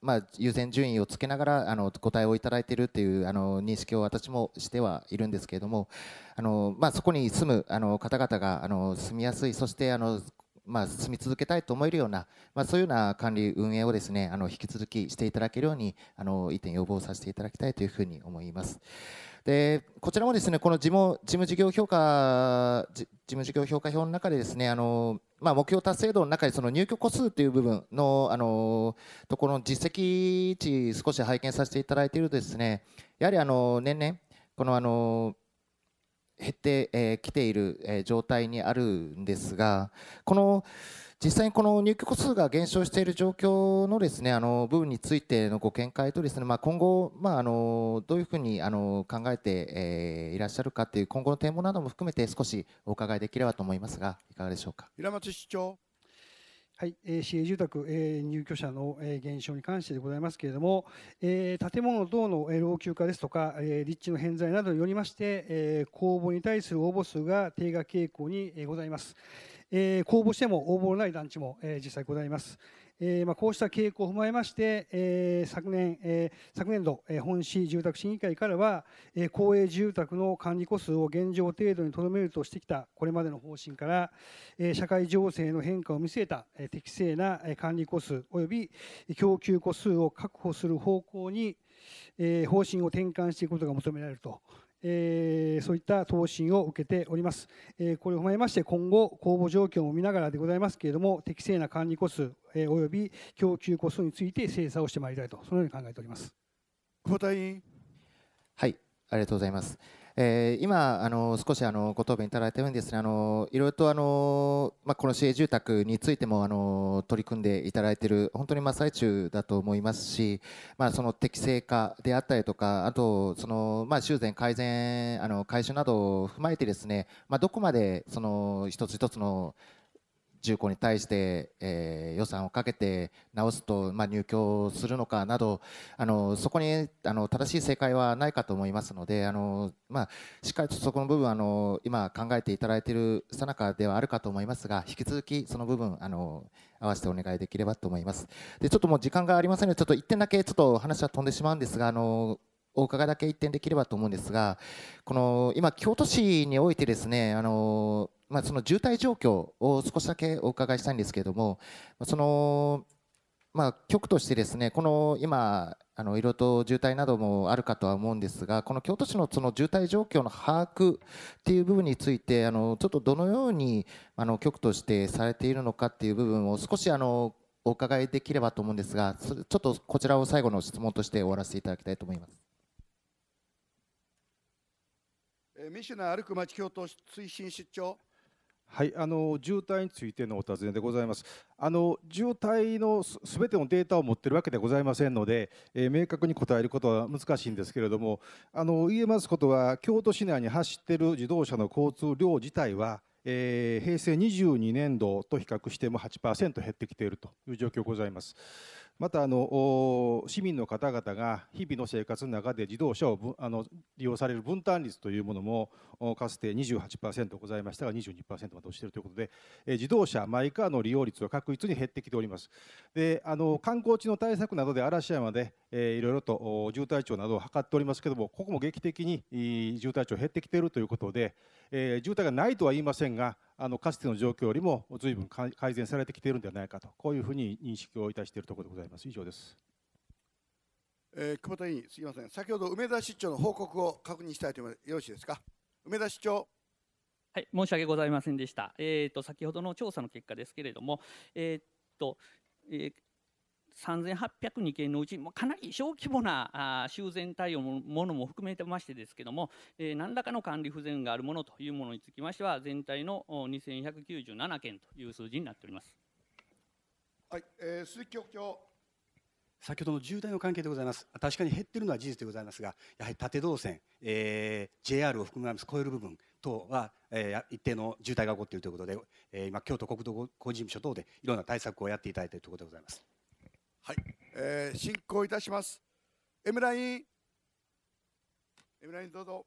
まあ、優先順位をつけながらあの答えをいただいているというあの認識を私もしてはいるんですけれどもあの、まあ、そこに住むあの方々があの住みやすいそしてあのまあ、住み続けたいと思えるような、まあ、そういうような管理運営をですねあの引き続きしていただけるようにあの一要望させていただきたいというふうに思います。でこちらもですねこの事務事務事業評価事務事業評価表の中でですねあのまあ、目標達成度の中でその入居個数という部分のあのところの実績値少し拝見させていただいているとですねやはりあの年々このあの減ってき、えー、来ている状態にあるんですがこの実際にこの入居戸数が減少している状況のですねあの部分についてのご見解とですね、まあ、今後、まあ、あのどういうふうにあの考えて、えー、いらっしゃるかという今後の展望なども含めて少しお伺いできればと思いますがいかがでしょうか平松市長。はい、えー、市営住宅、えー、入居者の、えー、減少に関してでございますけれども、えー、建物等の、えー、老朽化ですとか、えー、立地の偏在などによりまして、えー、公募に対する応募数が低下傾向に、えー、ございます。えー、公募しても応募のない団地も、えー、実際ございます。えーまあ、こうした傾向を踏まえまして、えー、昨年、えー、昨年度、えー、本市住宅審議会からは、えー、公営住宅の管理個数を現状程度にとどめるとしてきたこれまでの方針から、えー、社会情勢の変化を見据えた、えー、適正な管理個数及び供給個数を確保する方向に、えー、方針を転換していくことが求められるとえー、そういった答申を受けております。えー、これを踏まえまして、今後、公募状況を見ながらでございますけれども、適正な管理個数、えー、および供給個数について精査をしてまいりたいと、そのように考えております。久保田委員。はい、ありがとうございます。えー、今あの少しあのご答弁いただいたようにですねあのいろいろとあのまあこの市営住宅についてもあの取り組んでいただいている本当に真っ最中だと思いますしまあその適正化であったりとかあとそのまあ修繕改善あの改修などを踏まえてですねまあどこまでその一つ一つの重工に対して、えー、予算をかけて直すと、まあ、入居するのかなどあのそこにあの正しい正解はないかと思いますのであの、まあ、しっかりとそこの部分あの今考えていただいているさなかではあるかと思いますが引き続きその部分あの合わせてお願いできればと思いますでちょっともう時間がありませんのでちょっと1点だけちょっと話は飛んでしまうんですがあのお伺いだけ一点できればと思うんですが、この今、京都市においてですね、あのまあ、その渋滞状況を少しだけお伺いしたいんですけれども、そのまあ、局としてですね、この今、あのいろいろと渋滞などもあるかとは思うんですが、この京都市のその渋滞状況の把握っていう部分について、あのちょっとどのようにあの局としてされているのかっていう部分を少しあのお伺いできればと思うんですが、ちょっとこちらを最後の質問として終わらせていただきたいと思います。えミシュナ歩く町京都推進出張はい、あの渋滞についてのお尋ねでございます。あの渋滞のすべてのデータを持っているわけでございませんので、えー、明確に答えることは難しいんですけれども、あの言えますことは京都市内に走っている自動車の交通量自体は、えー、平成22年度と比較しても8%減ってきているという状況ございます。またあの市民の方々が日々の生活の中で自動車をあの利用される分担率というものもかつて28%ございましたが22%まで落ちているということで自動車、マイカーの利用率は確実に減ってきておりますであの観光地の対策などで嵐山でいろいろと渋滞庁などを図っておりますけれどもここも劇的に渋滞庁減ってきているということで渋滞がないとは言いませんがあのかつての状況よりも随分改善されてきているんではないかとこういうふうに認識をいたしているところでございます以上です、えー、久保田委員すみません先ほど梅田市長の報告を確認したいと思いますよろしいですか梅田市長はい、申し訳ございませんでした。えっ、ー、と先ほどの調査の結果ですけれども、えっ、ー、と、えー3802件のうちもかなり小規模なあ修繕対応のものも含めてましてですけども、えー、何らかの管理不全があるものというものにつきましては全体の2197件という数字になっております。はい、えー、鈴木局長。先ほどの渋滞の関係でございます、確かに減っているのは事実でございますが、やはり縦動線、えー、JR を含めます超える部分等は、えー、一定の渋滞が起こっているということで、えー、今、京都国土交通事務所等でいろんな対策をやっていただいているところでございます。はい、えー、進行いたします。エムライン。エムラインどうぞ。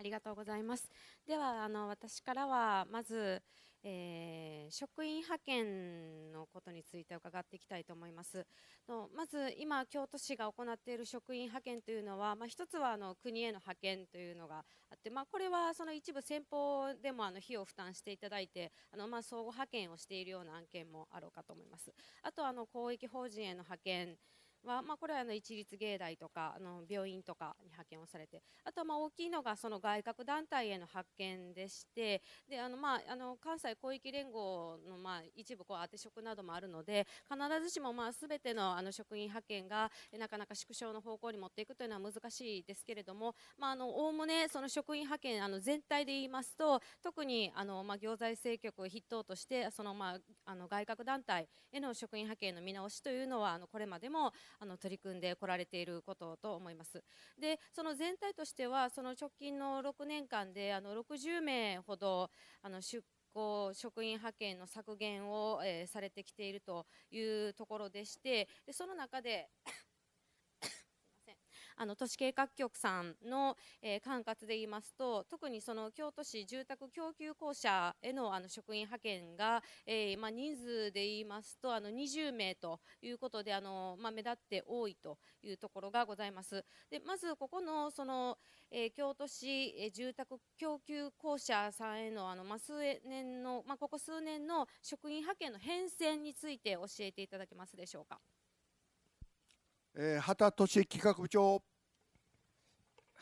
ありがとうございます。ではあの私からはまず、えー、職員派遣のことについて伺っていきたいと思います。のまず今、京都市が行っている職員派遣というのは、まあ、一つはあの国への派遣というのがあって、まあ、これはその一部先方でもあの費用を負担していただいてあのまあ相互派遣をしているような案件もあろうかと思います。あとあの公益法人への派遣は、まあ、これはあの一律芸大とかあの病院とかに派遣をされてあとはまあ大きいのがその外郭団体への派遣でしてであの、まあ、あの関西広域連合のまあ一部こう当て職などもあるので必ずしもまあ全てのあの職員派遣がなかなか縮小の方向に持っていくというのは難しいですけれどもおおむねその職員派遣あの全体で言いますと特にあの、まあ、行財政局筆頭としてその、まあ、あの外郭団体への職員派遣の見直しというのはあのこれまでもあの取り組んでこられていることと思います。でその全体としてはその直近の6年間であの60名ほどあの出向職員派遣の削減を、えー、されてきているというところでしてでその中であの都市計画局さんの、えー、管轄で言いますと特にその京都市住宅供給公社へのあの職員派遣が、えーまあ、人数で言いますとあの20名ということであの、まあ、目立って多いというところがございます。でまずここのその、えー、京都市、えー、住宅供給公社さんへのあの、まあ、数年の、まあ、ここ数年の職員派遣の変遷について教えていただけますでしょうか。えー、畑企画部長。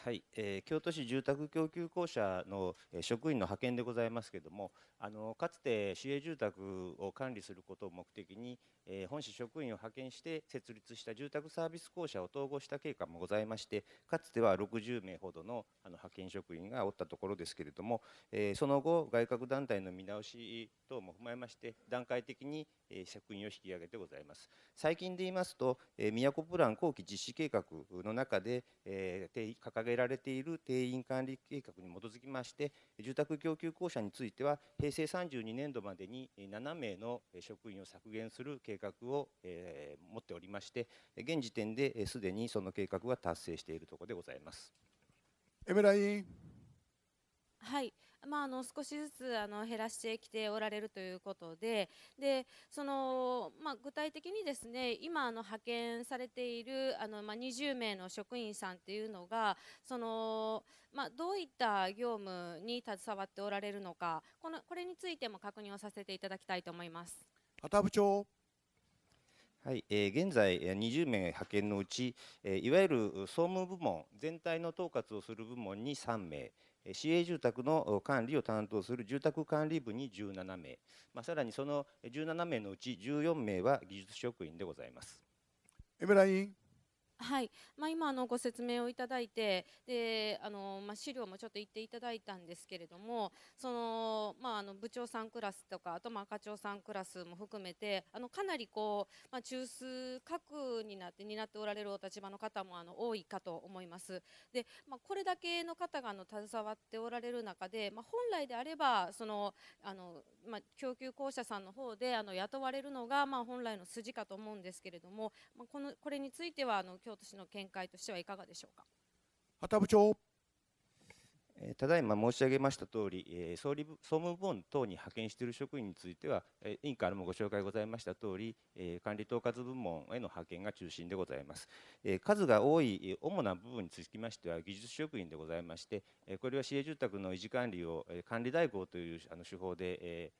はい、えー、京都市住宅供給公社の、えー、職員の派遣でございますけれどもあのかつて市営住宅を管理することを目的に、え本市職員を派遣して設立した住宅サービス公社を統合した経過もございましてかつては60名ほどのあの派遣職員がおったところですけれども、えその後外郭団体の見直し等も踏まえまして段階的に職員を引き上げてございます最近で言いますと、え宮プラン後期実施計画の中で、え掲げられている定員管理計画に基づきまして住宅供給公社については平成32年度までに7名の職員を削減する計画計画を、え持っておりまして現時点ですでにその計画は達成しているところでございます。エメラインはいまあ、あの少しずつあの減らしてきておられるということででその、まあ、具体的にですね今あの派遣されているあの、まあ、20名の職員さんというのがその、まあ、どういった業務に携わっておられるのかこのこれについても確認をさせていただきたいと思います。畑部長はい、えー、現在20名派遣のうち、えいわゆる総務部門全体の統括をする部門に3名、市営住宅の管理を担当する住宅管理部に17名、まあ、さらにその17名のうち14名は技術職員でございます。エブラインはい、まあ、今あのご説明をいただいてであの、まあ、資料もちょっと言っていただいたんですけれどもその、まあ、あの部長さんクラスとかあとまあ課長さんクラスも含めてあのかなりこう、まあ、中枢核になって担っておられるお立場の方もあの多いかと思います。でまあ、これだけの方があの携わっておられる中で、まあ、本来であればそのあの、まあ、供給公社さんの方であの雇われるのが、まあ、本来の筋かと思うんですけれども、まあ、このこれについてはあの京都市の見解としてはいかがでしょうか。畑部長ただいま申し上げましたとおり、総理総務部門等に派遣している職員については、委員からもご紹介ございましたとおり、管理統括部門への派遣が中心でございます。数が多い主な部分につきましては、技術職員でございまして、これは市営住宅の維持管理を管理代行という手法で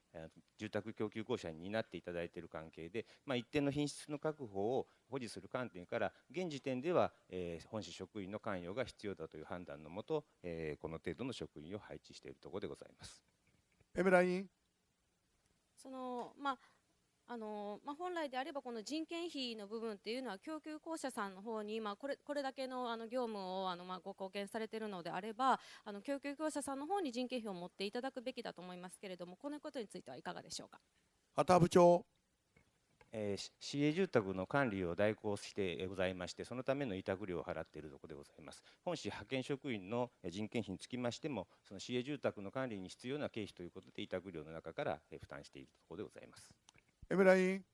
住宅供給公社に担っていただいている関係で、まあ、一定の品質の確保を保持する観点から現時点では、えー、本市職員の関与が必要だという判断のもと、えー、この程度の職員を配置しているところでございます。エムラインそのまああのまあ、本来であればこの人件費の部分っていうのは供給公社さんの方に、まあ、これこれだけのあの業務をあの、まあ、ご貢献されているのであればあの供給公社さんの方に人件費を持っていただくべきだと思いますけれどもこのことについてはいかがでしょうか。畑部長えー、市営住宅の管理を代行してございまして、そのための委託料を払っているところでございます。本市派遣職員の人件費につきましても、その市営住宅の管理に必要な経費ということで、委託料の中から負担しているところでございます。Es ver ahí.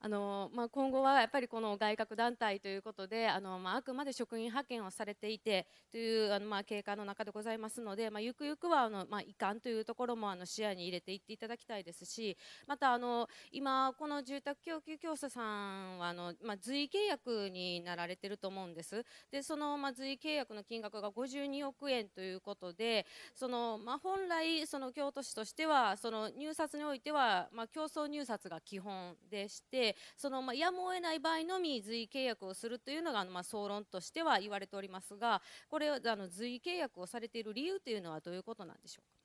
あのまあ、今後はやっぱりこの外郭団体ということであの、まあ、あくまで職員派遣をされていてというあの、まあ、経過の中でございますので、まあ、ゆくゆくはあの、まあ、遺憾というところもあの視野に入れていっていただきたいですしまたあの今、この住宅供給協社さんはあの、まあ、随意契約になられていると思うんですでその、まあ、随意契約の金額が52億円ということでその、まあ、本来、その京都市としてはその入札においては、まあ、競争入札が基本でしてでそのまあやむを得ない場合のみ随意契約をするというのがあのまあ総論としては言われておりますがこれあの随意契約をされている理由というのはどういうことなんでしょうか。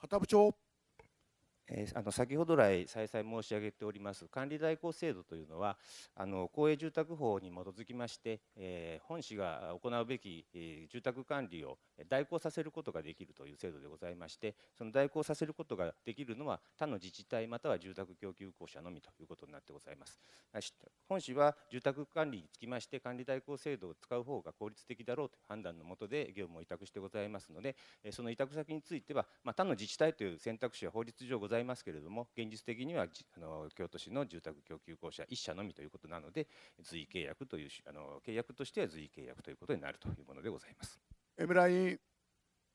旗部長えあの先ほど来再々申し上げております管理代行制度というのはあの公営住宅法に基づきまして、えー、本市が行うべき、えー、住宅管理を代行させることができるという制度でございましてその代行させることができるのは他の自治体または住宅供給公社のみということになってございます本市は住宅管理につきまして管理代行制度を使う方が効率的だろうという判断のもとで業務を委託してございますのでその委託先については、まあ、他の自治体という選択肢は法律上ございざいますけれども現実的にはあの京都市の住宅供給公社1社のみということなので随意契約というあの契約としては随意契約ということになるというものでございます。エ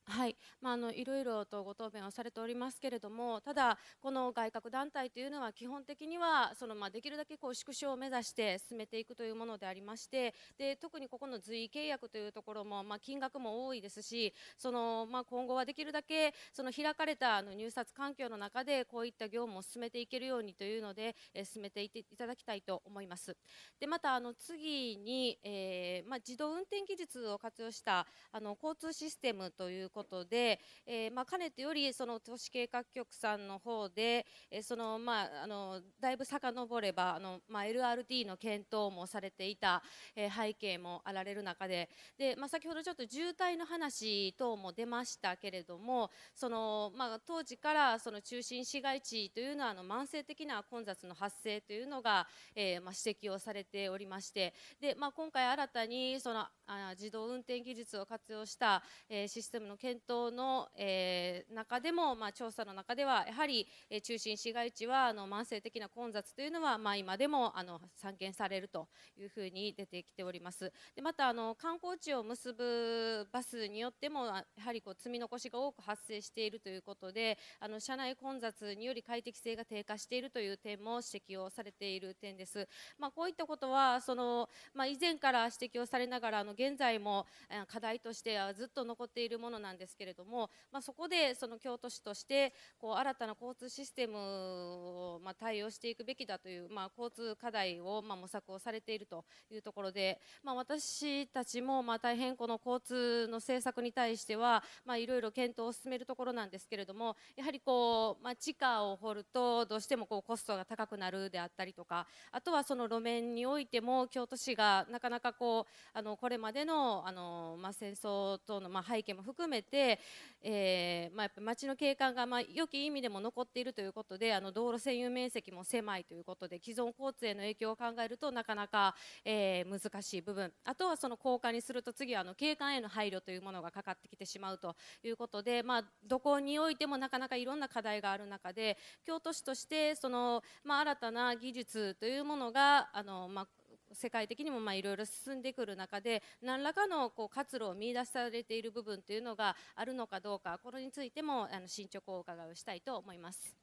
はい、まあ、あのいろいろとご答弁をされておりますけれども、ただ、この外郭団体というのは、基本的にはその、まあ、できるだけこう縮小を目指して進めていくというものでありましてで、特にここの随意契約というところも、まあ、金額も多いですし、そのまあ、今後はできるだけその開かれたあの入札環境の中で、こういった業務を進めていけるようにというので、え進めていっていただきたいと思います。でまたあの次に、えーまあ、自動運転技術を活用したあの交通システムということで、えー、まあ、かねてよりその都市計画局さんの方で、えー、そのまあ、あのだいぶ遡ればあの、まあ、LRT の検討もされていた、えー、背景もあられる中でで、まあ、先ほどちょっと渋滞の話等も出ましたけれどもその、まあ、当時からその中心市街地というのはあの慢性的な混雑の発生というのが、えまあ、指摘をされておりましてで、まあ、今回新たにそのあ自動運転技術を活用した、えシステムの検討の、えー、中でも、まあ、調査の中ではやはり、えー、中心市街地はあの慢性的な混雑というのは、まあ、今でもあの散見されるというふうに出てきております。でまたあの観光地を結ぶバスによってもやはりこう積み残しが多く発生しているということであの車内混雑により快適性が低下しているという点も指摘をされている点です。まあ、こういったことはその、まあ、以前から指摘をされながらあの現在も課題としてはずっと残っているものなんんですけれども、まあ、そこでその京都市としてこう新たな交通システムをま対応していくべきだという、まあ、交通課題をま模索をされているというところで、まあ、私たちもま大変この交通の政策に対してはいろいろ検討を進めるところなんですけれどもやはりこう、ま地下を掘るとどうしてもこうコストが高くなるであったりとかあとはその路面においても京都市がなかなかこうあのこれまでのあの、ま戦争等の、ま背景も含めて、えーまあ、やっぱ町の景観が、まあ、良き意味でも残っているということであの道路占有面積も狭いということで既存交通への影響を考えるとなかなか、えー、難しい部分あとはその高架にすると次はあの景観への配慮というものがかかってきてしまうということで、まあ、どこにおいてもなかなかいろんな課題がある中で京都市としてその、まあ、新たな技術というものがあの、まあ世界的にもいろいろ進んでくる中で何らかのこう活路を見いだされている部分というのがあるのかどうかこれについてもあの進捗をお伺いしたいと思います。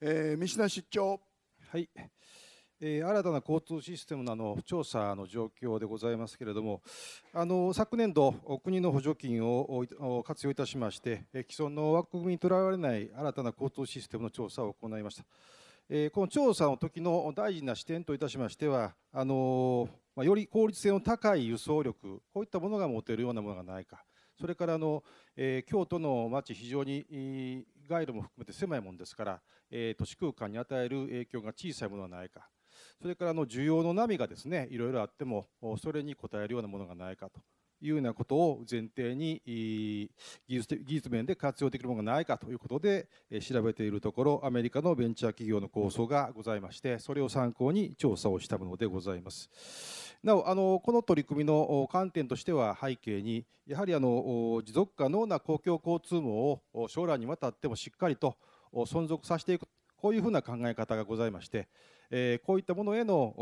えー、三品出張はい、え新たな交通システムのあの調査の状況でございますけれどもあの昨年度国の補助金を活用いたしまして既存の枠組みにとらわれない新たな交通システムの調査を行いました。えこの調査の時の大事な視点といたしましてはあのまより効率性の高い輸送力こういったものが持てるようなものがないかそれからあの、えー、京都の町非常に街路も含めて狭いものですから、えー、都市空間に与える影響が小さいものはないかそれからあの需要の波がですねいろいろあってもそれに応えるようなものがないかというようなことを前提に技術技術面で活用できるものがないかということで調べているところアメリカのベンチャー企業の構想がございましてそれを参考に調査をしたものでございます。なおあのこの取り組みの観点としては背景にやはりあの持続可能な公共交通網を将来にわたってもしっかりと存続させていくこういうふうな考え方がございましてえこういったものへの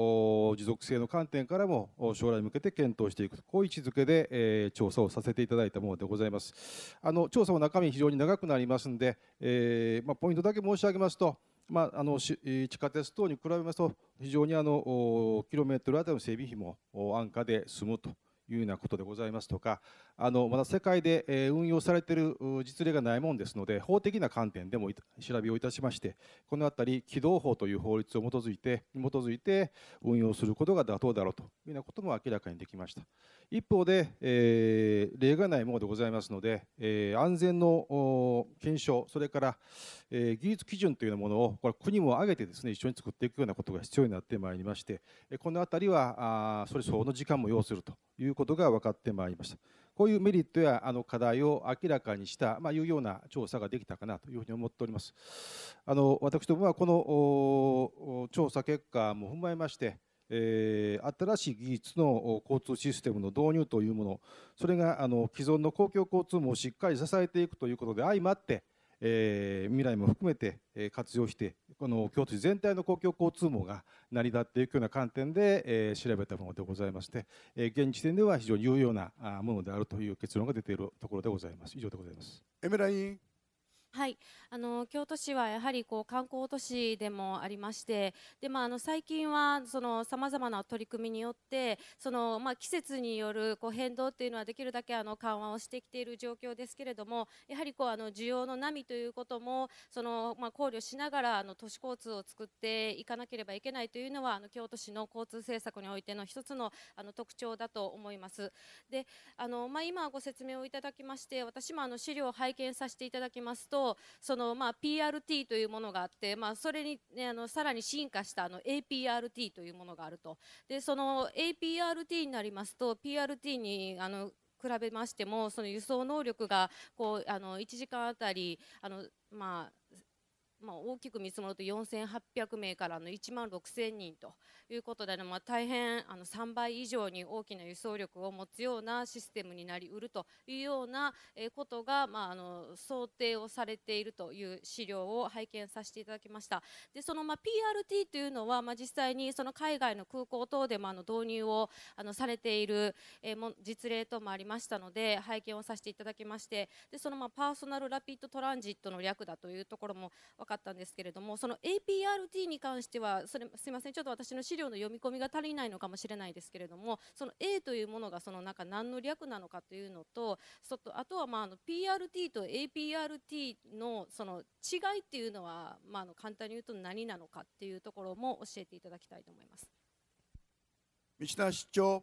持続性の観点からも将来に向けて検討していくこういう位置づけで、え調査をさせていただいたものでございますあの調査の中身非常に長くなりますので、えまポイントだけ申し上げますとまあ、あの地下鉄等に比べますと非常にあのキロメートルあたりの整備費も安価で済むというようなことでございますとかあのまだ世界で運用されている実例がないもんですので法的な観点でも調べをいたしましてこの辺り機動法という法律を基づいて基づいて運用することが妥当だろうというようなことも明らかにできました一方で、えー、例がないものでございますので、えー、安全の検証それから、えー、技術基準というようなものをこれ国も挙げてですね一緒に作っていくようなことが必要になってまいりましてこの辺りはあそれ相応の時間も要するということが分かってまいりました。こういうメリットやあの課題を明らかにした、まあ、いうような調査ができたかなというふうに思っております。あの私どもはこの調査結果も踏まえまして、えー、新しい技術の交通システムの導入というもの、それがあの既存の公共交通もしっかり支えていくということで相まって、えー、未来も含めて、え活用してこの京都市全体の公共交通網が成り立っていくような観点で、えー、調べたものでございまして、え現時点では非常に有用なものであるという結論が出ているところでございます。以上でございます。エメラインはい、あの京都市はやはりこう観光都市でもありまして、でまああの最近はそのさまざまな取り組みによってそのまあ季節によるこう変動っていうのはできるだけあの緩和をしてきている状況ですけれども、やはりこうあの需要の波ということもそのまあ考慮しながらあの都市交通を作っていかなければいけないというのはあの京都市の交通政策においての一つのあの特徴だと思います。で、あのまあ今ご説明をいただきまして、私もあの資料を拝見させていただきますと。とその、まあ、PRT というものがあって、まあ、それに、ね、あのさらに進化したあの APRT というものがあるとでその APRT になりますと PRT にあの比べましてもその輸送能力がこうあの1時間あたりあの、まあまあ、大きく見積もると4800名からの1万6000人ということで、まあ、大変あの3倍以上に大きな輸送力を持つようなシステムになりうるというようなことが、まあ、あの想定をされているという資料を拝見させていただきましたでその、まあ、PRT というのは、まあ、実際にその海外の空港等でもあの導入をあのされている、実例等もありましたので拝見をさせていただきましてでその、まあ、パーソナル・ラピッド・トランジットの略だというところも分かかったんですけれどもその APRT に関してはそれすみませんちょっと私の資料の読み込みが足りないのかもしれないですけれどもその A というものがその中、何の略なのかというのとそとあとはまああの PRT と APRT のその違いっていうのはまああの簡単に言うと何なのかっていうところも教えていただきたいと思います。道田市長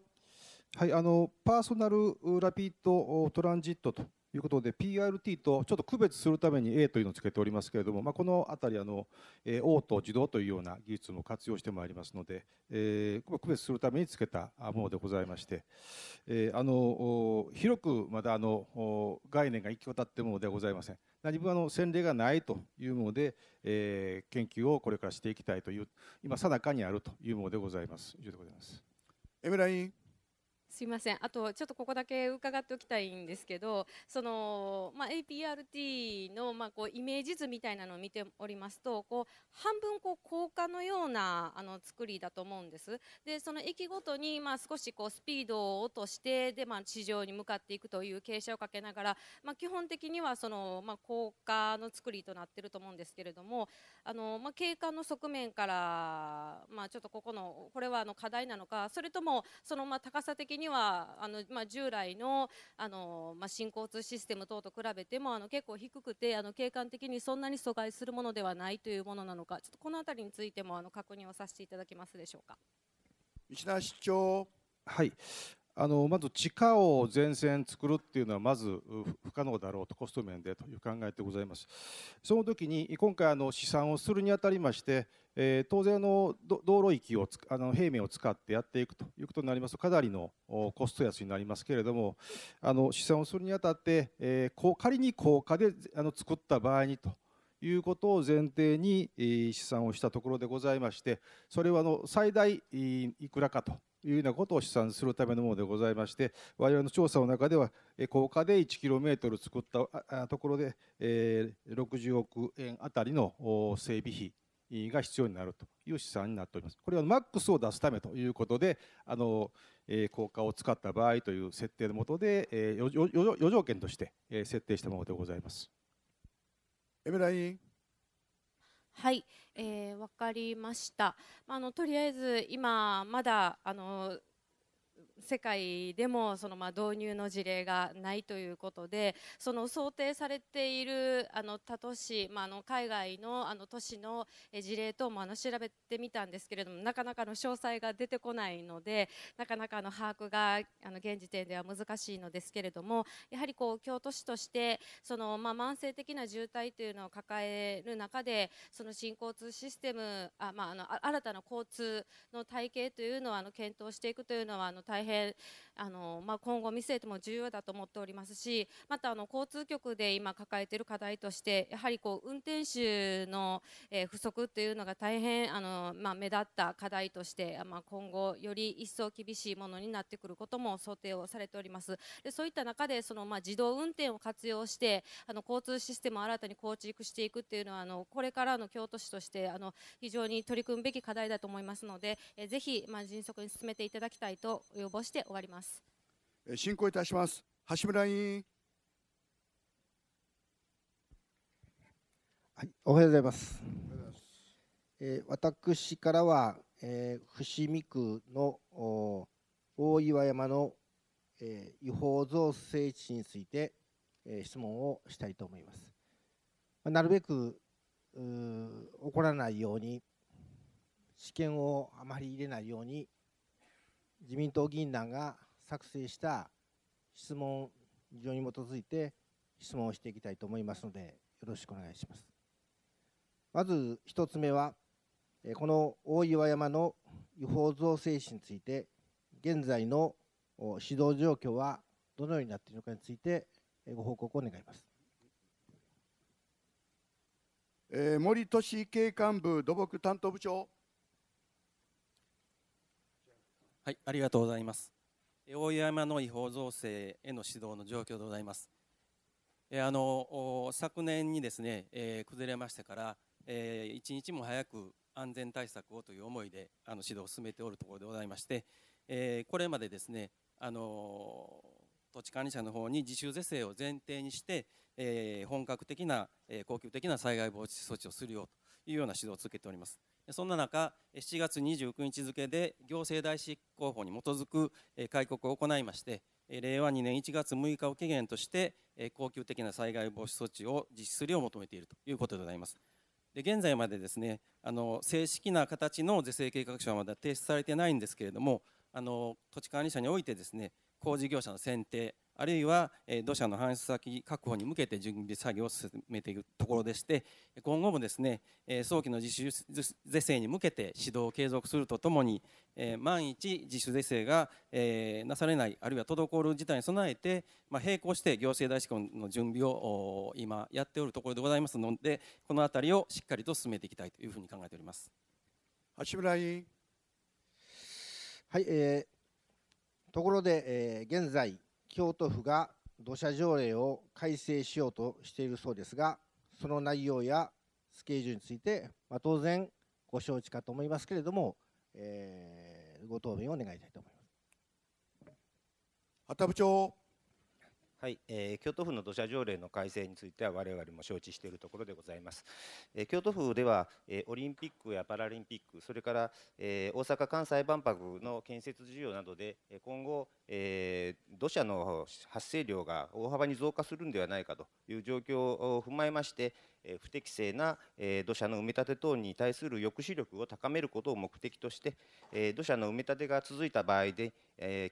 はい、あのパーソナルラピッドトランジットということで PRT とちょっと区別するために A というのをつけておりますけれども、まあ、この辺りあの応答自動というような技術も活用してまいりますので、えー、区別するためにつけたものでございまして、えー、あの広くまだあの概念が行き渡っているものではございません何分あの先例がないというもので、えー、研究をこれからしていきたいという今さなかにあるというものでございます以上でございます。エムラインすいませんあとちょっとここだけ伺っておきたいんですけどその、まあ、APRT の、まあ、こうイメージ図みたいなのを見ておりますとこう半分こう高架のようなあの作りだと思うんですでその駅ごとに、まあ、少しこうスピードを落としてで、まあ、地上に向かっていくという傾斜をかけながら、まあ、基本的にはその、まあ、高架の作りとなっていると思うんですけれどもあの、まあ、景観の側面から、まあ、ちょっとここのこれはあの課題なのかそれともその、まあ、高さ的ににはあの、まあ、従来のあの、まあ、新交通システム等と比べてもあの結構低くてあの景観的にそんなに阻害するものではないというものなのかちょっとこの辺りについてもあの確認をさせていただけますでしょうか石田市長はいあのまず地下を全線作るっていうのはまず不可能だろうとコスト面でという考えでございます。その時に今回あの試算をするにあたりまして、えー、当然の道路域をあの平面を使ってやっていくということになりますとかなりのコスト安になりますけれどもあの試算をするにあたって、えー、仮に高価であの作った場合にと。いうことを前提に試算をしたところでございましてそれはあの最大いくらかというようなことを試算するためのものでございまして我々の調査の中では高架で1トル作ったところで60億円あたりの整備費が必要になるという試算になっております。これはマックスを出すためということで、あの、効果を使った場合という設定のもとで、余条件として設定したものでございます。エメライン。はい、えー、分かりました。まあのとりあえず今まだあの世界でもそのまあ導入の事例がないということでその想定されているあの他都市、まあ、の海外のあの都市の事例等もあの調べてみたんですけれどもなかなかの詳細が出てこないのでなかなかの把握があの現時点では難しいのですけれどもやはりこう京都市としてそのまあ慢性的な渋滞というのを抱える中でその新交通システムあ、まあ、あの新たな交通の体系というのをあの検討していくというのはあの大変 head あの、まあ、今後見据えても重要だと思っておりますしまたあの交通局で今抱えている課題としてやはりこう運転手の、え不足というのが大変あの、まあ、目立った課題として、まあ、今後より一層厳しいものになってくることも想定をされておりますでそういった中でその、ま自動運転を活用してあの交通システムを新たに構築していくというのはあのこれからの京都市としてあの非常に取り組むべき課題だと思いますので、えぜひ、まあ、迅速に進めていただきたいと要望して終わります。ます進行いたします橋村委員はい、おはようございます。えー、私からは、えー、伏見区の大岩山の、えー、違法造成地について、えー、質問をしたいと思います。まあ、なるべく起こらないように試験をあまり入れないように自民党議員団が作成した質問上に基づいて質問をしていきたいと思いますのでよろしくお願いします。まず一つ目はこの大岩山の違法造成地について現在の指導状況はどのようになっているのかについてご報告を願います。えー、森俊警官部土木担当部長はいありがとうございます大山の違法造成への指導の状況でございます。あの昨年にですね、えー、崩れましてから、えー、一日も早く安全対策をという思いであの指導を進めておるところでございまして、えー、これまでですねあの土地管理者の方に自主是正を前提にして、えー、本格的な、えー、恒久的な災害防止措置をするようというような指導を続けております。そんな中、7月29日付で行政代執行法に基づく開国を行いまして、令和2年1月6日を期限として、恒久的な災害防止措置を実施するよう求めているということでございます。で現在までですねあの正式な形の是正計画書はまだ提出されてないんですけれどもあの土地管理者においてですね工事業者の選定あるいは土砂の搬出先確保に向けて準備作業を進めているところでして今後もですね早期の自主是正に向けて指導を継続するとともに万一自主是正がなされないあるいは滞る事態に備えて並行して行政代執行の準備を今やっておるところでございますのでこの辺りをしっかりと進めていきたいというふうに考えております。橋村委員はい、えー、ところで、えー、現在京都府が土砂条例を改正しようとしているそうですが、その内容やスケジュールについて、まあ、当然ご承知かと思いますけれども、えー、ご答弁を願いたいと思います。畑部長はい、えー、京都府の土砂条例の改正については我々も承知しているところでございます、えー、京都府では、えー、オリンピックやパラリンピックそれから、えー、大阪・関西万博の建設事業などで今後、えー、土砂の発生量が大幅に増加するんではないかという状況を踏まえまして、不適正な土砂の埋め立て等に対する抑止力を高めることを目的として、土砂の埋め立てが続いた場合で、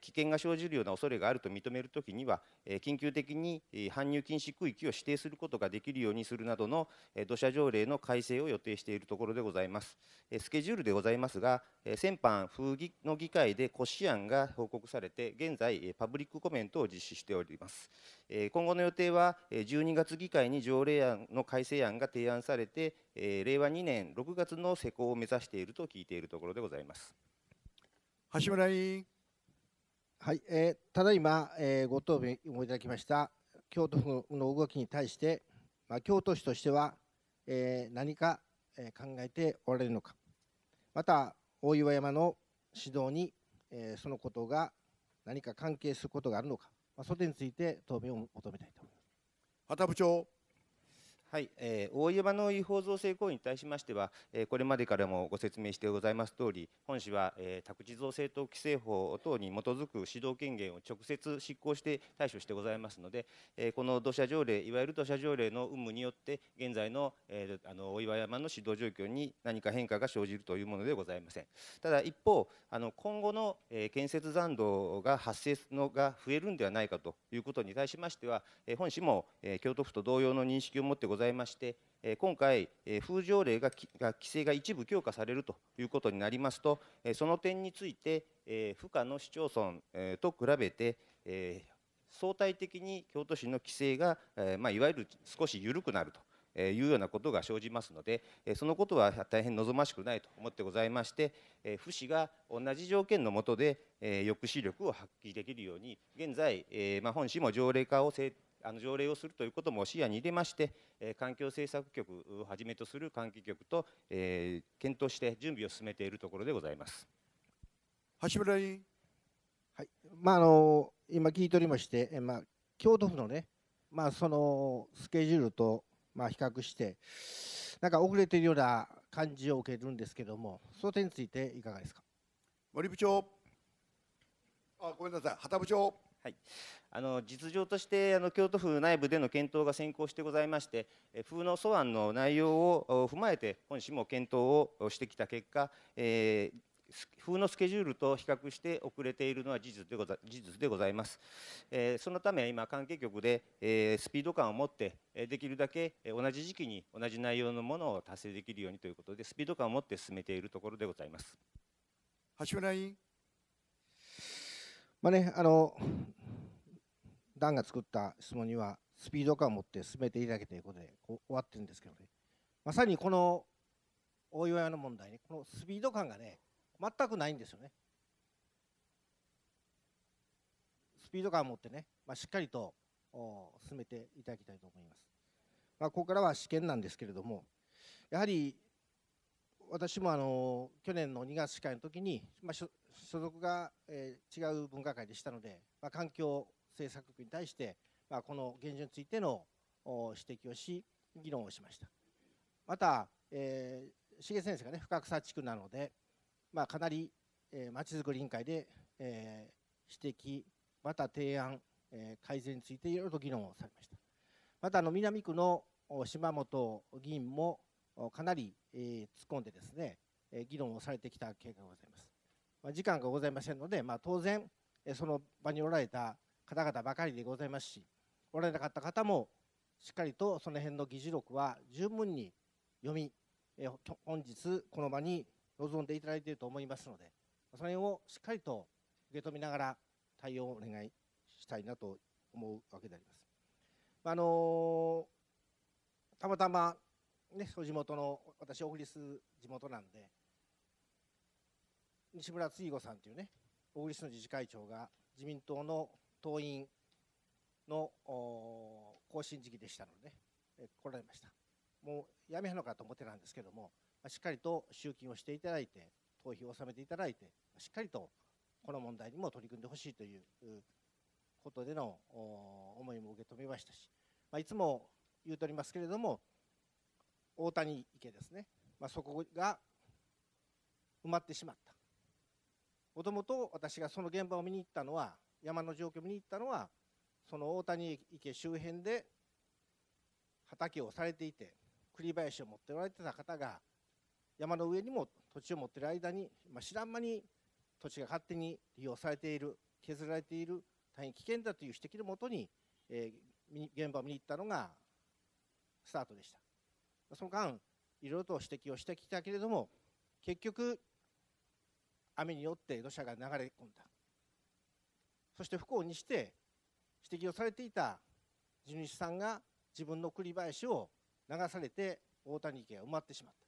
危険が生じるような恐れがあると認めるときには、緊急的に搬入禁止区域を指定することができるようにするなどの土砂条例の改正を予定しているところでございます。スケジュールでございますが、先般、風議の議会で骨子案が報告されて、現在、パブリックコメントを実施しております。今後の予定は12月議会に条例案の改正案が提案されて、令和2年6月の施行を目指していると聞いているところでございます。橋村委員。はい、えー、ただいま、えー、ご答弁をいただきました京都府の動きに対して、まあ、京都市としては、えー、何か、え考えておられるのか、また大岩山の指導に、えー、そのことが何か関係することがあるのか、まそれについて答弁を求めたいと思います。畑部長はい、えー、大岩の違法造成行為に対しましては、えー、これまでからもご説明してございますとおり、本市は、えー、宅地造成等規制法等に基づく指導権限を直接執行して対処してございますので、えー、この土砂条例、いわゆる土砂条例の有無によって、現在の,、えー、あの大岩山の指導状況に何か変化が生じるというものでございません。ただ一方、あの今後の、えー、建設残土が発生のが増えるんではないかということに対しましては、えー、本市も、えー、京都府と同様の認識を持ってございます。ざいまして、今回、風条例が規制が一部強化されるということになりますと、その点について、府下の市町村と比べて、相対的に京都市の規制が、まあ、いわゆる少し緩くなるとえいうようなことが生じますので、えそのことは大変望ましくないと思ってございまして、え府市が同じ条件の下で、え抑止力を発揮できるように現在、えま本市も条例化を制あの条例をするということも視野に入れまして、え環境政策局をはじめとする関係局と、え検討して準備を進めているところでございます。橋村委員、はいまあ、あの今聞いておりまして、えまあ、京都府のね、まあ、そのスケジュールと、まあ、比較してなんか遅れているような感じを受けるんですけどもその点についていかがですか森部長あごめんなさい畑部長はいあの実情としてあの京都府内部での検討が先行してございまして風の素案の内容を踏まえて本市も検討をしてきた結果、えー風のスケジュールと比較して遅れているのは事実でござ事実でございます、えー、そのため今関係局で、えー、スピード感を持ってできるだけ同じ時期に同じ内容のものを達成できるようにということでスピード感を持って進めているところでございます橋村委員まあねあのダンが作った質問にはスピード感を持って進めていただけということでこ終わってるんですけどねまさにこの大岩屋の問題ねこのスピード感がね全くないんですよねスピード感を持ってね、まあ、しっかりと進めていただきたいと思います、まあ、ここからは試験なんですけれどもやはり私もあの去年の2月司会の時に、まあ、所属が、えー、違う分科会でしたので、まあ、環境政策局に対して、まあ、この現状についての指摘をし議論をしましたまた、えー、重先生がね深草地区なので、まあ、かなりまち、えー、づくり委員会で、えー、指摘また提案、えー、改善についていろいろと議論をされましたまたあの南区の島本議員もかなり、突っ込んでですね議論をされてきた経過がございます、まあ、時間がございませんので、まあ、当然その場におられた方々ばかりでございますしおられなかった方もしっかりとその辺の議事録は十分に読み本日この場に臨んでいただいていると思いますのでその辺をしっかりと受け止めながら対応をお願いしたいなと思うわけであります。あのー、たまたま、ね、地元の私オ小リス地元なんで西村次子さんというねオ小リスの自治会長が自民党の党員の更新時期でしたので、ね、来られましたもうやめはのかと思ってたんですけどもしっかりと集金をしていただいて党費を納めていただいてしっかりとこの問題にも取り組んでほしいということでの思いも受け止めましたし、まあ、いつも言うとりますけれども大谷池ですね、まあ、そこが埋まってしまったもともと私がその現場を見に行ったのは山の状況を見に行ったのはその大谷池周辺で畑をされていて栗林を持っておられてた方が山の上にも土地を持ってる間に、まあ、知らん間に土地が勝手に利用されている削られている大変危険だという指摘のもとに、えー、現場を見に行ったのがスタートでしたその間いろいろと指摘をしてきたけれども結局雨によって土砂が流れ込んだそして不幸にして指摘をされていた地主さんが自分の栗林を流されて大谷池が埋まってしまった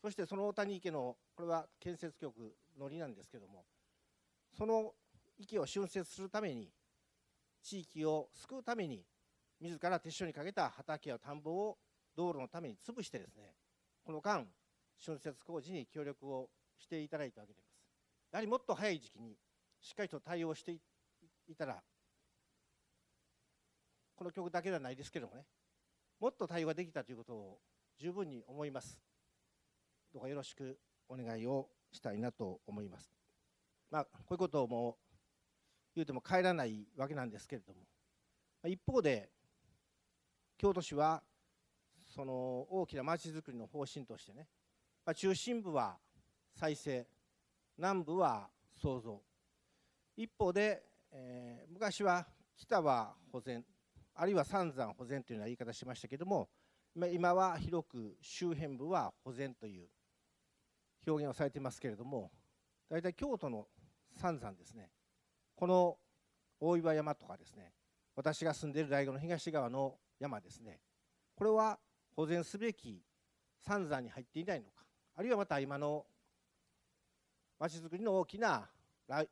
そしてその大谷池のこれは建設局のりなんですけどもその池を浚渫するために地域を救うために自ら手塩にかけた畑や田んぼを道路のために潰してですねこの間浚渫工事に協力をしていただいたわけでありますやはりもっと早い時期にしっかりと対応していっていたらこの曲だけではないですけどもねもっと対応ができたということを十分に思いますどうかよろしくお願いをしたいなと思いますまあ、こういうことをも言うても帰らないわけなんですけれども一方で京都市はその大きなまちづくりの方針としてね、まあ、中心部は再生南部は創造一方でえー、昔は北は保全あるいは三山保全というような言い方しましたけども今は広く周辺部は保全という表現をされていますけれども大体京都の三山ですねこの大岩山とかですね私が住んでいる大学の東側の山ですねこれは保全すべき三山に入っていないのかあるいはまた今のまちづくりの大きな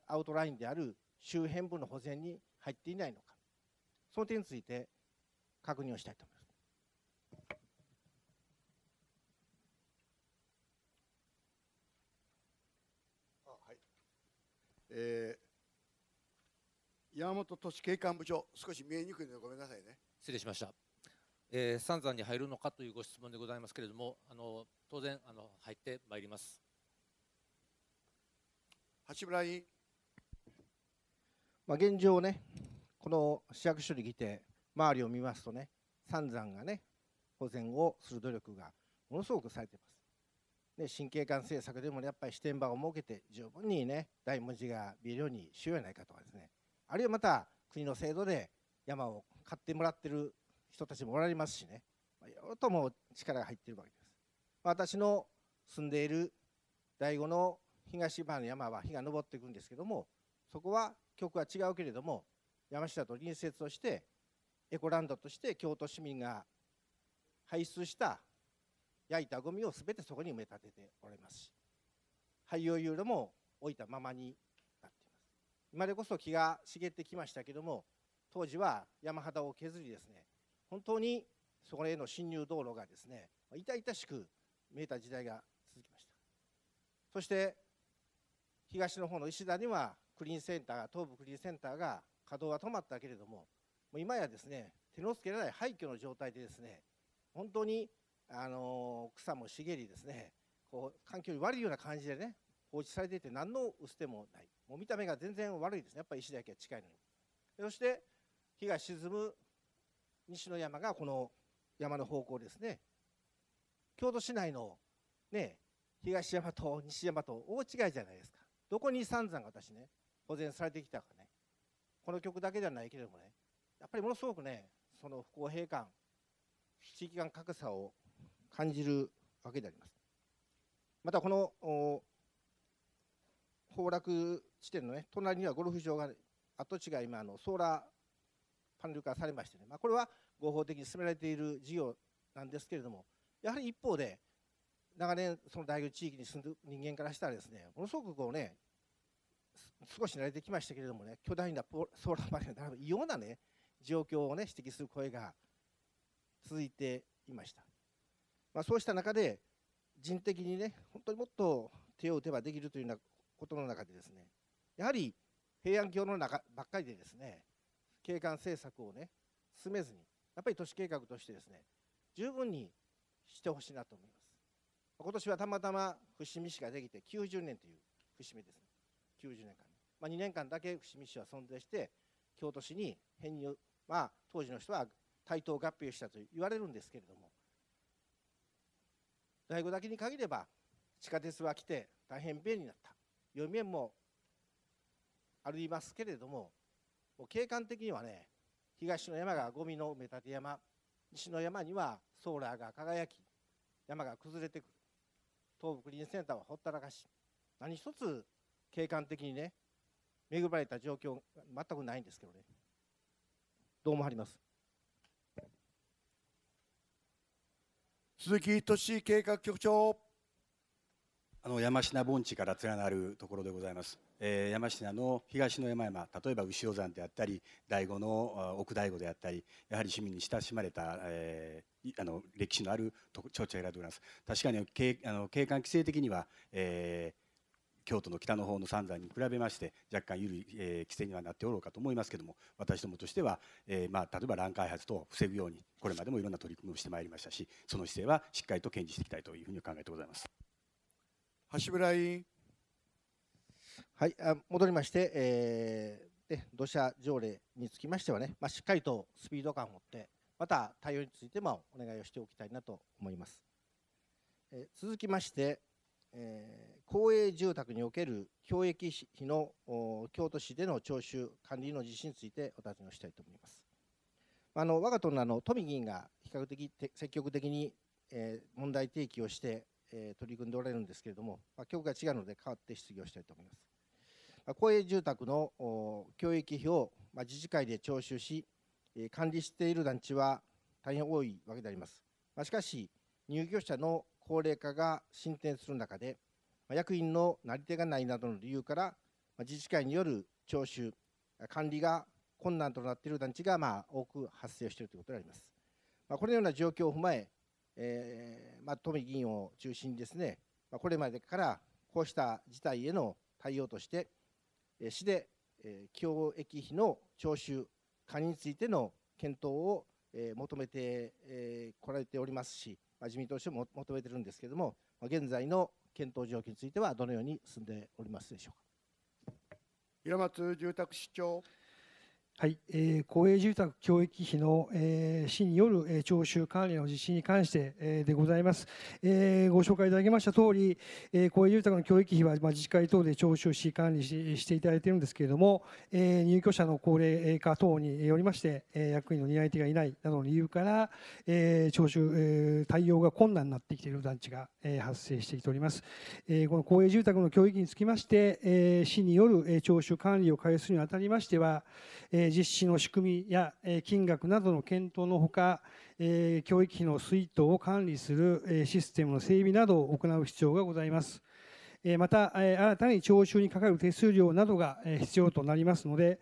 アウトラインである周辺部の保全に入っていないのかその点について確認をしたいと思います。あはいえー、山本都市景観部長、少し見えにくいのでごめんなさいね。失礼しました。えー、三山に入るのかというご質問でございますけれども、あの当然あの入ってまいります。橋村委員。まあ、現状ねこの市役所に来て周りを見ますとね三山がね保全をする努力がものすごくされています。で神経管政策でもやっぱり視点場を設けて十分にね大文字が見るようにしようやないかとかですねあるいはまた国の制度で山を買ってもらってる人たちもおられますしね、まあ、いろいろとも力が入ってるわけです。まあ、私の住んでいる第五の東島の山は火が昇っていくんですけどもそこは曲は違うけれども山下と隣接をしてエコランドとして京都市民が排出した焼いたゴミを全てそこに埋め立てておられますし廃用ユーも置いたままになっています今でこそ気が茂ってきましたけども当時は山肌を削りですね本当にそこへの侵入道路がですね痛々しく見えた時代が続きましたそして東の方の石田にはクリーンセンターが東部クリーンセンターが稼働は止まったけれどももう今やですね手のつけられない廃墟の状態でですね本当にあの草も茂りですねこう環境に悪いような感じでね放置されていて何の薄手もないもう見た目が全然悪いですねやっぱり石だけは近いのにそして日が沈む西の山がこの山の方向ですね京都市内のね東山と西山と大違いじゃないですかどこに三山が私ね保全されてきたかねこの曲だけではないけれどもねやっぱりものすごくねその不公平感地域間格差を感じるわけであります。またこの崩落地点の、ね、隣にはゴルフ場が跡地が今あのソーラーパネル化されましてね、まあ、これは合法的に進められている事業なんですけれどもやはり一方で長年その大学地域に住んでる人間からしたらですねものすごくこうね少し慣れてきましたけれどもね巨大なソーラーパネル並ぶ異様なね状況をね指摘する声が続いていました、まあ、そうした中で人的にね本当にもっと手を打てばできるというようなことの中でですねやはり平安京の中ばっかりでですね景観政策をね進めずにやっぱり都市計画としてですね十分にしてほしいなと思います今年はたまたま伏見市ができて90年という節目ですね90年間まあ、2年間だけ伏見市は存在して京都市に編入、まあ、当時の人は対等合併したと言われるんですけれども大醐だけに限れば地下鉄は来て大変便利になった読み面もありますけれどももう景観的にはね東の山がゴミの埋め立て山西の山にはソーラーが輝き山が崩れてくる東北林センターはほったらかし何一つ景観的にね恵まれた状況全くないんですけどねどうもあります鈴木俊計画局長あの山科盆地から連なるところでございます、えー、山科の東の山々例えば牛尾山であったり醍醐の奥醍醐であったりやはり市民に親しまれた、えー、あの歴史のある町長が選んでおります確かに景あの景観規制的には、えー、京都の北の方の三山に比べまして若干緩い、えー、規制にはなっておろうかと思いますけども私どもとしては、えー、まあ、例えば乱開発等を防ぐようにこれまでもいろんな取り組みをしてまいりましたしその姿勢はしっかりと堅持していきたいというふうに考えてございます。橋村委員はいあ戻りまして、えー、で土砂条例につきましてはね、まあ、しっかりとスピード感を持ってまた対応についてもお願いをしておきたいなと思います。え続きまして、えー公営住宅における教育費の京都市での徴収管理の実施についてお尋ねをしたいと思います。あの我が党のあの富議員が比較的積極的に、え問題提起をして、え取り組んでおられるんですけれども、ま局が違うので代わって質疑をしたいと思います。ま公営住宅の教育費を、ま自治会で徴収し、え管理している団地は大変多いわけであります。ましかし入居者の高齢化が進展する中で役員のなり手がないなどの理由から自治会による徴収管理が困難となっている団地がま多く発生しているということであります。まこのような状況を踏まええー、ま富議員を中心にですね、まこれまでからこうした事態への対応として、え市で、え教育費の徴収管理についての検討を、え求めてこ、えー、られておりますし、ま自民党としても求めてるんですけれども、ま現在の検討状況についてはどのように進んでおりますでしょうか平松住宅市長はい、えー、公営住宅教育費の、えー、市による、えー、徴収管理の実施に関して、えー、でございます、えー。ご紹介いただきました通り、えー、公営住宅の教育費は、まあ、自治会等で徴収し管理ししていただいているんですけれども、えー、入居者の高齢化等によりまして、えー、役員の担い手がいないなどの理由から、えー、徴収、えー、対応が困難になってきている団地が、えー、発生してきております。えー、この公営住宅の教育につきまして、えー、市による、えー、徴収管理を開始するにあたりましては、えー実施の仕組みや金額などの検討のほか、教育費の水筒を管理するシステムの整備などを行う必要がございます。また、新たに徴収にかかる手数料などが必要となりますので、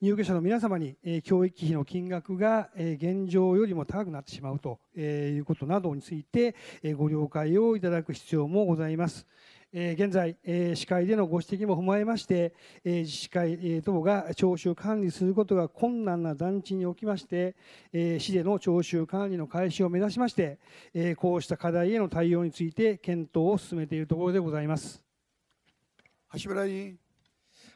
入居者の皆様に教育費の金額が現状よりも高くなってしまうということなどについて、ご了解をいただく必要もございます。え現在、え市会でのご指摘も踏まえまして、え自治会、え等が徴収管理することが困難な団地におきまして、え市での徴収管理の開始を目指しまして、えこうした課題への対応について検討を進めているところでございます。橋村委員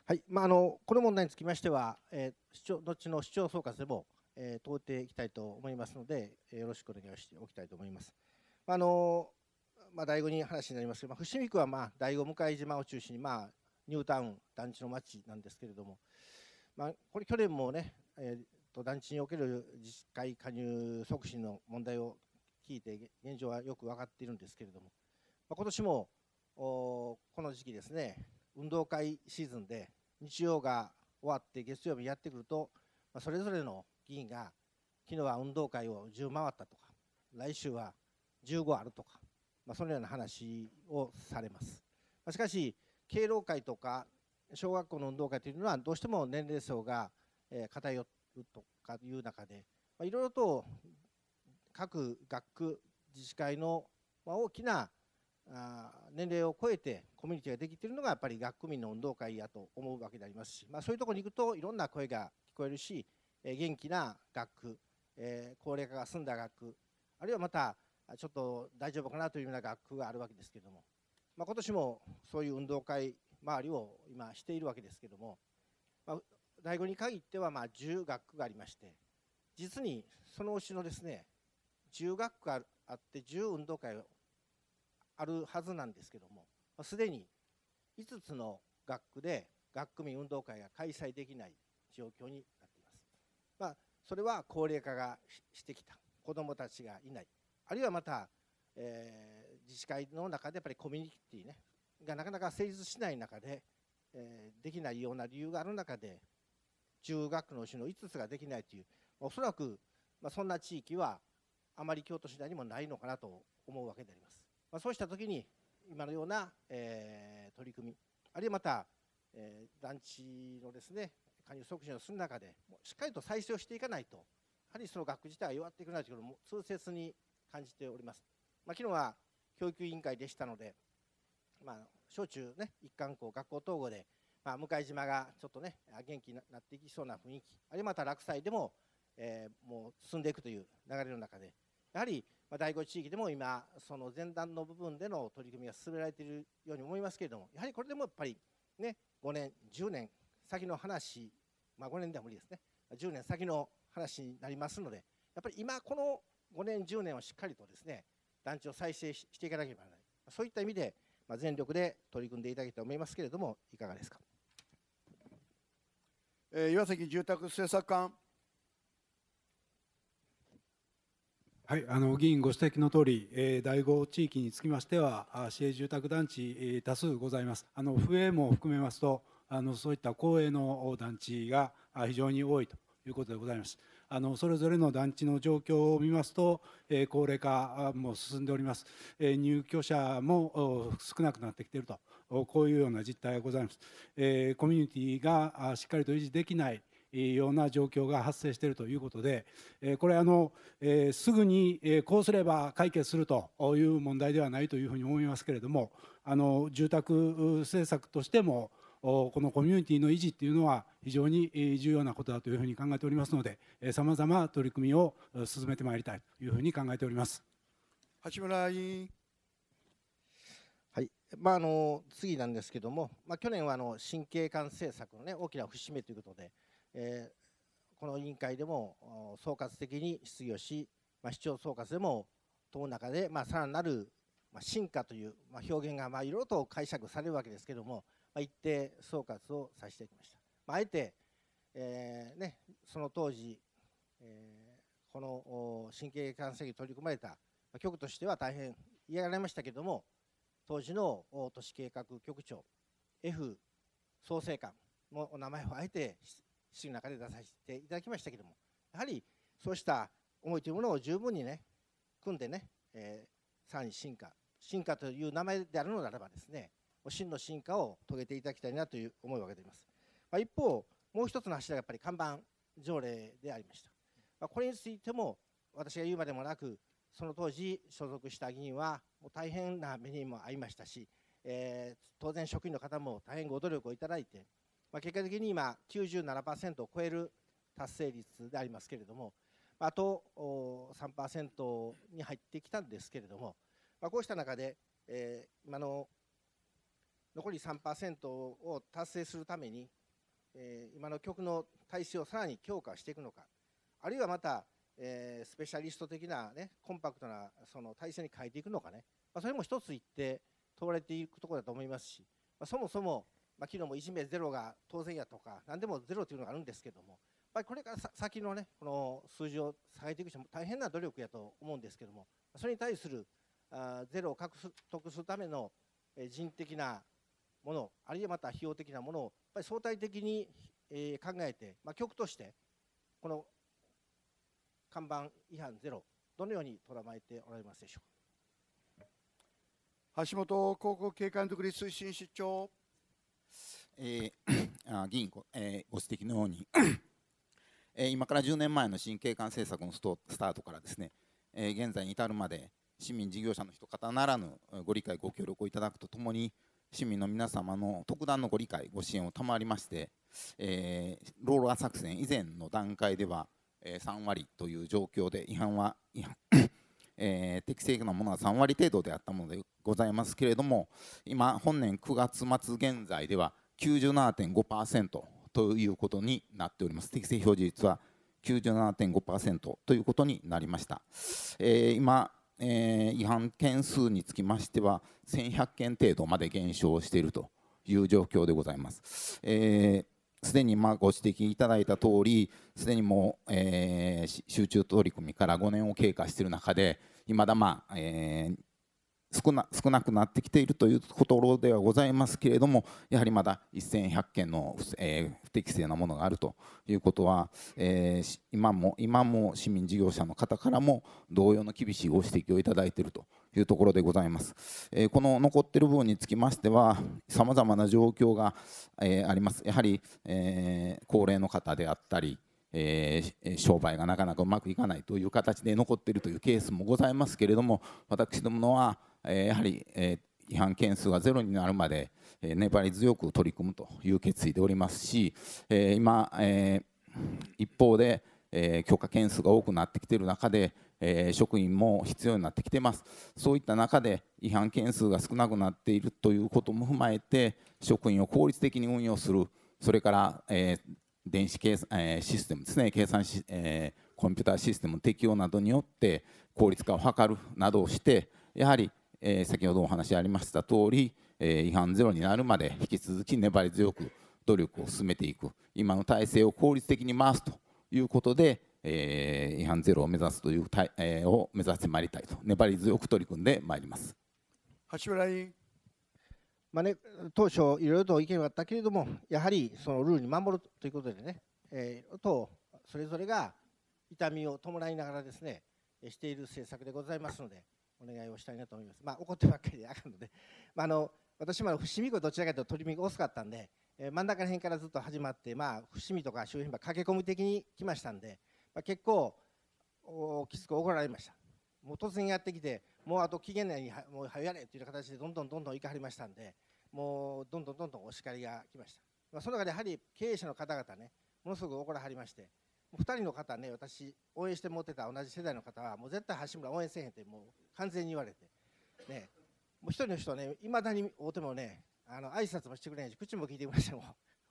はいまあ、あのこの問題につきましては、えー、市長ちの市長総括でも、え問うていきたいと思いますので、えよろしくお願いしておきたいと思います。あのまあ、第五に話になりますけど、まあ、伏見区は、まあ、第五向島を中心に、まあ、ニュータウン団地の町なんですけれども、まあ、これ去年もね、えー、と団地における自治会加入促進の問題を聞いて現状はよく分かっているんですけれども、まあ、今年もこの時期ですね運動会シーズンで日曜が終わって月曜日やってくると、まあ、それぞれの議員が昨日は運動会を10回ったとか来週は15あるとかまあ、そのような話をされます。しかし敬老会とか小学校の運動会というのはどうしても年齢層が偏るとかいう中でいろいろと各学区自治会の大きな年齢を超えてコミュニティができているのがやっぱり学区民の運動会やと思うわけでありますし、まあ、そういうところに行くといろんな声が聞こえるし元気な学区高齢化が進んだ学区あるいはまたちょっと大丈夫かなというような学区があるわけですけども、まあ、今年もそういう運動会周りを今しているわけですけども、まあ、大学に限ってはまあ10学区がありまして実にそのうちのですね10学区あって10運動会あるはずなんですけどもすでに5つの学区で学区民運動会が開催できない状況になっています。まあ、それは高齢化がしてきた子どもたちがいないあるいはまた、えー、自治会の中でやっぱりコミュニティねがなかなか成立しない中で、えー、できないような理由がある中で中学のうちの5つができないというおそらく、まあ、そんな地域はあまり京都市内にもないのかなと思うわけであります。まあ、そうした時に今のような、えー、取り組みあるいはまた、えー、団地のですね加入促進をする中でしっかりと再生をしていかないとやはりその学自体は弱っていくなというのも痛切に感じております。まあ、昨日は教育委員会でしたので、まあ、小中、ね、一貫校、学校統合で、まあ、向島がちょっとね元気になっていきそうな雰囲気あるいはまた落栽でも、えー、もう進んでいくという流れの中でやはり第5地域でも今その前段の部分での取り組みが進められているように思いますけれどもやはりこれでもやっぱりね5年10年先の話まあ5年では無理ですね10年先の話になりますのでやっぱり今この5年10年をしっかりとですね団地を再生していかなければならないそういった意味で、まあ、全力で取り組んでいただきたいと思いますけれどもいかがですか、えー、岩崎住宅政策官はい、あの議員ご指摘のとおり、えー、第5地域につきましては、市営住宅団地、えー、多数ございます。あの笛も含めますと、あのそういった公営の団地が非常に多いということでございます。あのそれぞれの団地の状況を見ますと、え高齢化も進んでおります、え入居者も少なくなってきているとこういうような実態がございます、えコミュニティがしっかりと維持できないような状況が発生しているということで、これあの、すぐにこうすれば解決するという問題ではないというふうに思いますけれども、あの住宅政策としても、このコミュニティの維持っていうのは非常に重要なことだというふうに考えておりますのでさまざま取り組みを進めてまいりたいというふうに考えております橋村委員。はいまあ、あの次なんですけれども、まあ、去年はあの神経管政策の、ね、大きな節目ということで、えー、この委員会でも総括的に質疑をし、まあ、市長総括でも党の中で、まあ、さらなる進化という、まあ、表現がまあいろいろと解釈されるわけですけれども、一定総括をさせてきました。まあ、あえて、えー、ね、その当時、えー、この神経関節に取り組まれた局としては大変嫌がられましたけども当時の都市計画局長 F 創生官のお名前をあえて市の中で出させていただきましたけどもやはりそうした思いというものを十分にね組んでね、えー、さらに進化進化という名前であるのならばですね真の進化を遂げていただきたいなという思いを挙げています、まあ、一方もう一つの柱がやっぱり看板条例でありました、まあ、これについても私が言うまでもなくその当時所属した議員はもう大変な目にも遭いましたし、えー、当然職員の方も大変ご努力をいただいて、まあ、結果的に今97%を超える達成率でありますけれどもあと3%に入ってきたんですけれども、まあ、こうした中で、えー、今の残り3%を達成するために、えー、今の局の体制をさらに強化していくのかあるいはまた、えー、スペシャリスト的な、ね、コンパクトなその体制に変えていくのかね、まあ、それも一つ言って問われていくところだと思いますし、まあ、そもそも、まあ、昨日もいじめゼロが当然やとか何でもゼロというのがあるんですけどもまあ、これから先の,、ね、この数字を下げていく人も大変な努力やと思うんですけどもそれに対するあゼロを獲得するための人的なものあるいはまた費用的なものをやっぱり相対的に、え考えて、まあ、局としてこの看板違反ゼロどのように捉えておられますでしょうか橋本広告警官独立推進室長、えー、議員ご,、えー、ご指摘のようにえー、今から10年前の新景観政策のスタートからですね、えー、現在に至るまで市民事業者の人方ならぬご理解ご協力をいただくとともに市民の皆様の特段のご理解ご支援を賜りまして、えー、ローラー作戦以前の段階では、えー、3割という状況で違反は違反 えー、適正なものは3割程度であったものでございますけれども今本年9月末現在では97.5%ということになっております適正表示率は97.5%ということになりました、えー、今えー、違反件数につきましては1100件程度まで減少しているという状況でございます。えーすでにまあご指摘いただいた通り、すでにもう、えー、集中取り組みから5年を経過している中で、いまだまあ、えー、少な少なくなってきているというところではございますけれどもやはりまだ1100件の不,、えー、不適正なものがあるということは、えー、今も今も市民事業者の方からも同様の厳しいご指摘をいただいているというところでございます、えー、この残っている部分につきましてはさまざまな状況が、えー、ありますやはり、えー、高齢の方であったりえー、商売がなかなかうまくいかないという形で残っているというケースもございますけれども私どもは、えー、やはり、えー、違反件数がゼロになるまで、えー、粘り強く取り組むという決意でおりますし、えー、今、えー、一方で、えー、許可件数が多くなってきている中で、えー、職員も必要になってきていますそういった中で違反件数が少なくなっているということも踏まえて職員を効率的に運用するそれから、えー、電子計算、えー、システムですね計算し、えー、コンピューターシステム適用などによって効率化を図るなどをしてやはり、えー、先ほどお話ありました通り、えー、違反ゼロになるまで引き続き粘り強く努力を進めていく今の体制を効率的に回すということで、えー、違反ゼロを目指すという、えー、を目指してまいりたいと粘り強く取り組んでまいります。橋村委員まあね、当初いろいろと意見はあったけれどもやはりそのルールに守るということでね、えー、とそれぞれが痛みを伴いながらですねしている政策でございますのでお願いをしたいなと思います。まあ、怒ってばっかりであかんので、まあ、あの私も伏見区どちらかというと取り身が遅かったんで、え真ん中ら辺からずっと始まって、まあ、伏見とか周辺は駆け込み的に来ましたんで、まあ、結構きつく怒られました。もう突然やってきてもうあと期限内にはもうやれという形でどんどんどんどんいかはりましたんでもうどんどんどんどんお叱りが来ました、まあ、その中でやはり経営者の方々ねものすごく怒らはりまして2人の方ね私応援して持ってた同じ世代の方はもう絶対橋村応援せえへんってもう完全に言われてねもう一人の人ねいまだに会うてもねあの挨拶もしてくれないし口も聞いてくれないしも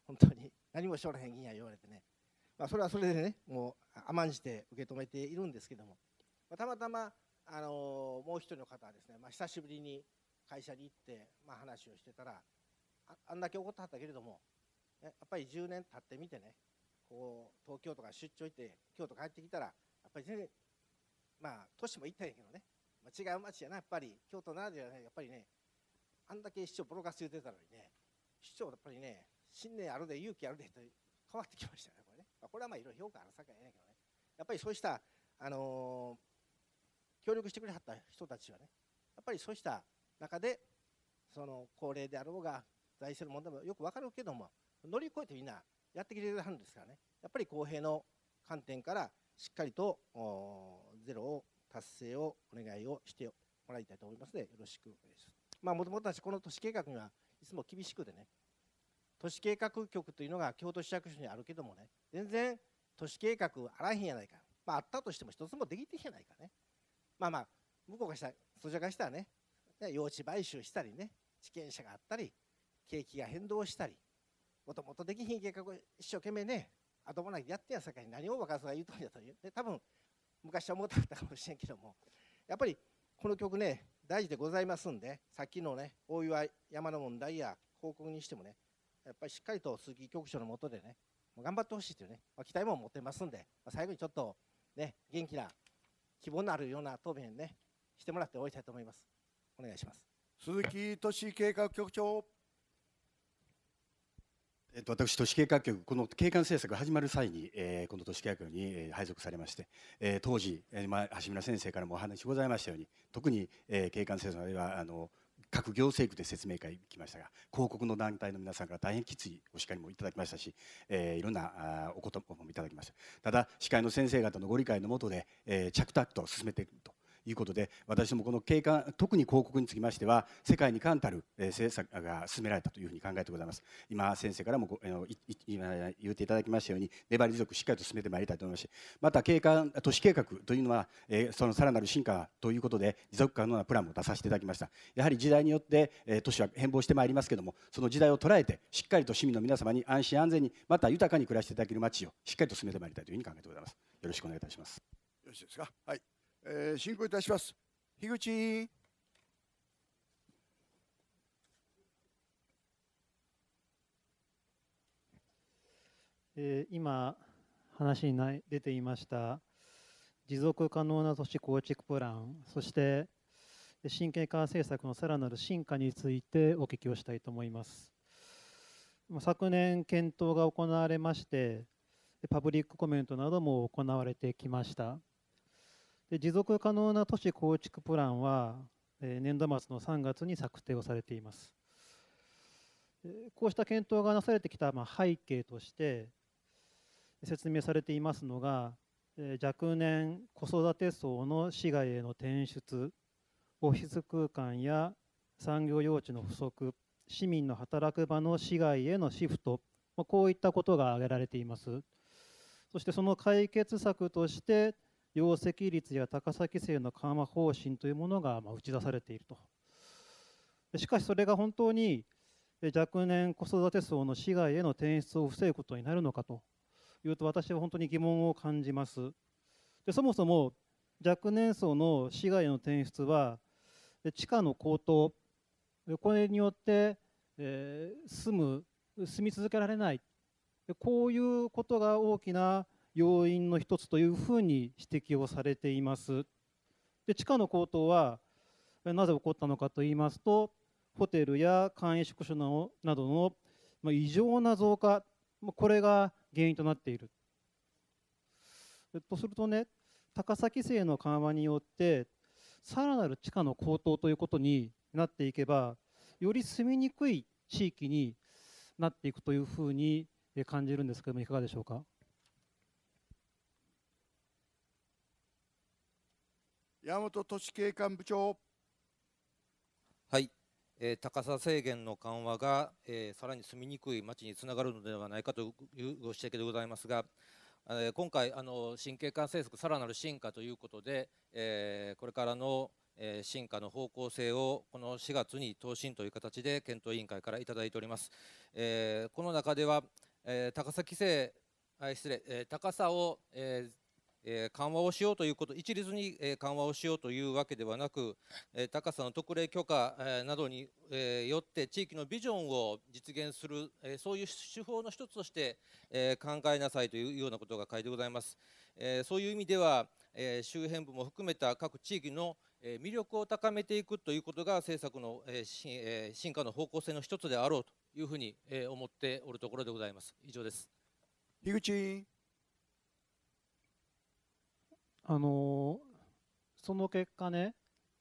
本当に何もしょらへん議員や言われてね、まあ、それはそれでねもう甘んじて受け止めているんですけどもまあ、たまたまあのもう一人の方はですね、まあ、久しぶりに会社に行って、まあ、話をしてたらああんだけ怒ってはったけれどもやっぱり10年経ってみてねこう東京とか出張行って京都帰ってきたらやっぱり全然まあ都市も行ったんやけどね、まあ、違う街やなやっぱり京都ならではねやっぱりねあんだけ市長ボロカス言うてたのにね市長やっぱりね信念あるで勇気あるでと変わってきましたねこれね、まあ、これはまあいろいろ評価あるさかやけどねやっぱりそうしたあのー協力してくれはった人たちはねやっぱりそうした中でその高齢であろうが財政の問題もよく分かるけども乗り越えてみんなやってきてはるんですからねやっぱり公平の観点からしっかりとゼロを達成をお願いをしてもらいたいと思いますのでよろしくお願いします。まあ、もともと私この都市計画にはいつも厳しくてね都市計画局というのが京都市役所にあるけどもね全然都市計画あらへんやないか、まあ、あったとしても一つもできてへんやないかねまあまあ向こうがしたそちらからしたらね用地買収したりね地権者があったり景気が変動したりもともとできひん計画を一生懸命ね後もなきやってやさかいに何を若さが言うとんやというで多分昔は思ったかもしれんけどもやっぱりこの曲ね大事でございますんでさっきのね大岩山の問題や報告にしてもねやっぱりしっかりと鈴木局長のもとでね頑張ってほしいというね、まあ、期待も持ってますんで、まあ、最後にちょっとね元気な希望のあるような答弁ねしてもらって終わりたいと思いますお願いします鈴木都市計画局長えっと、私、都市計画局、この景観政策が始まる際に、えー、この都市計画局に、えー、配属されまして、えー、当時、えーまあ、橋村先生からもお話ございましたように、特に、えー、景観政策はあの各行政区で説明会行きましたが広告の団体の皆さんから大変きついお叱りもいただきましたし、えー、いろんなお言葉もいただきましたただ司会の先生方のご理解のもとで、えー、着々と進めていくということで私もこの景観特に広告につきましては世界に冠たる政策が進められたというふうに考えてございます今先生からも今言っていただきましたように粘り強くしっかりと進めてまいりたいと思いますしまた景観都市計画というのはそのさらなる進化ということで持続可能なプランも出させていただきましたやはり時代によって都市は変貌してまいりますけどもその時代を捉えてしっかりと市民の皆様に安心安全にまた豊かに暮らしていただける街をしっかりと進めてまいりたいというふうに考えてございますよろしくお願いいたしますよろしいですかはいえー、進行いたします樋口え今話にない出ていました持続可能な都市構築プランそして神経化政策のさらなる進化についてお聞きをしたいと思います昨年検討が行われましてパブリックコメントなども行われてきましたで持続可能な都市構築プランは、え年度末の3月に策定をされています。こうした検討がなされてきた、ま背景として説明されていますのが若年子育て層の市外への転出オフィス空間や産業用地の不足市民の働く場の市外へのシフトこういったことが挙げられていますそしてその解決策として容積率や高さ規制の緩和方針というものが打ち出されていると。しかしそれが本当に若年子育て層の市外への転出を防ぐことになるのかというと私は本当に疑問を感じます。でそもそも若年層の市外への転出は地価の高騰これによって、えー、住む住み続けられないこういうことが大きな要因の一つというふうに指摘をされています。で地価の高騰はなぜ起こったのかといいますとホテルや簡易宿所などの異常な増加これが原因となっている。とするとね高さ規制の緩和によってさらなる地価の高騰ということになっていけばより住みにくい地域になっていくというふうに感じるんですけどもいかがでしょうか。山本都市景観部長。はい、えー、高さ制限の緩和が、えー、さらに住みにくい町につながるのではないかというご指摘でございますが、えー、今回あの新景観政策さらなる進化ということで、えー、これからの進化の方向性をこの4月に答申という形で検討委員会からいただいております。えー、この中では、えー、高さ規制、あ失礼、えー、高さを、ええ緩和をしようということ一律に、え緩和をしようというわけではなく、え高さの特例許可、などに、えよって地域のビジョンを実現する、えそういう手法の一つとして、え考えなさいというようなことが書いてございます、えそういう意味では、え周辺部も含めた各地域の魅力を高めていくということが政策の、え進化の方向性の一つであろうというふうに思っておるところでございます以上です樋口あのその結果ね、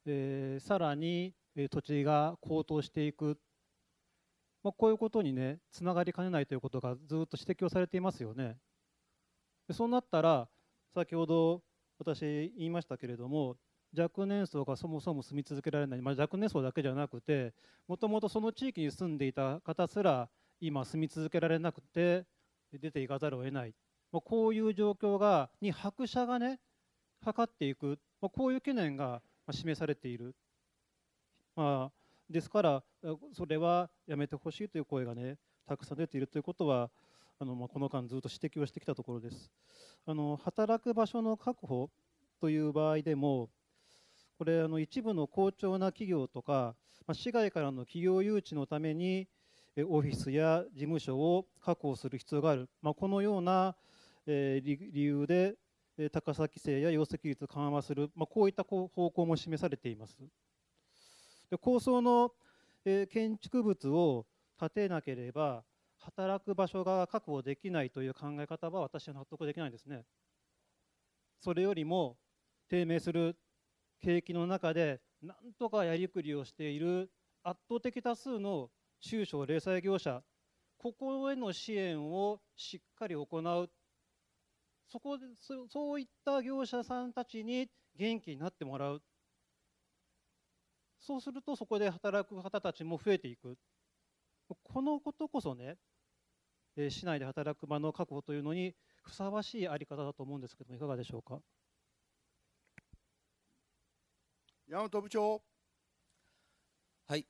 えー、さらに土地が高騰していく、まあ、こういうことにねつながりかねないということがずっと指摘をされていますよね。そうなったら先ほど私言いましたけれども若年層がそもそも住み続けられない、まあ、若年層だけじゃなくてもともとその地域に住んでいた方すら今住み続けられなくて出ていかざるを得ない、まあ、こういう状況がに拍車がね図っていく、まあ、こういう懸念が示されている、まあ、ですからそれはやめてほしいという声が、ね、たくさん出ているということはあの、まあ、この間ずっと指摘をしてきたところですあの働く場所の確保という場合でもこれあの一部の好調な企業とか、まあ、市外からの企業誘致のためにオフィスや事務所を確保する必要がある、まあ、このような、えー、理由で高さ規制や容積率を緩和する、まあ、こういった方向も示されています。で構想の、えー、建築物を建てなければ働く場所が確保できないという考え方は私は納得できないんですね。それよりも低迷する景気の中でなんとかやりくりをしている圧倒的多数の中小零細業者ここへの支援をしっかり行うそこでそういった業者さんたちに元気になってもらうそうするとそこで働く方たちも増えていくこのことこそね市内で働く場の確保というのにふさわしいあり方だと思うんですけどもいかがでしょうか山本部長はい、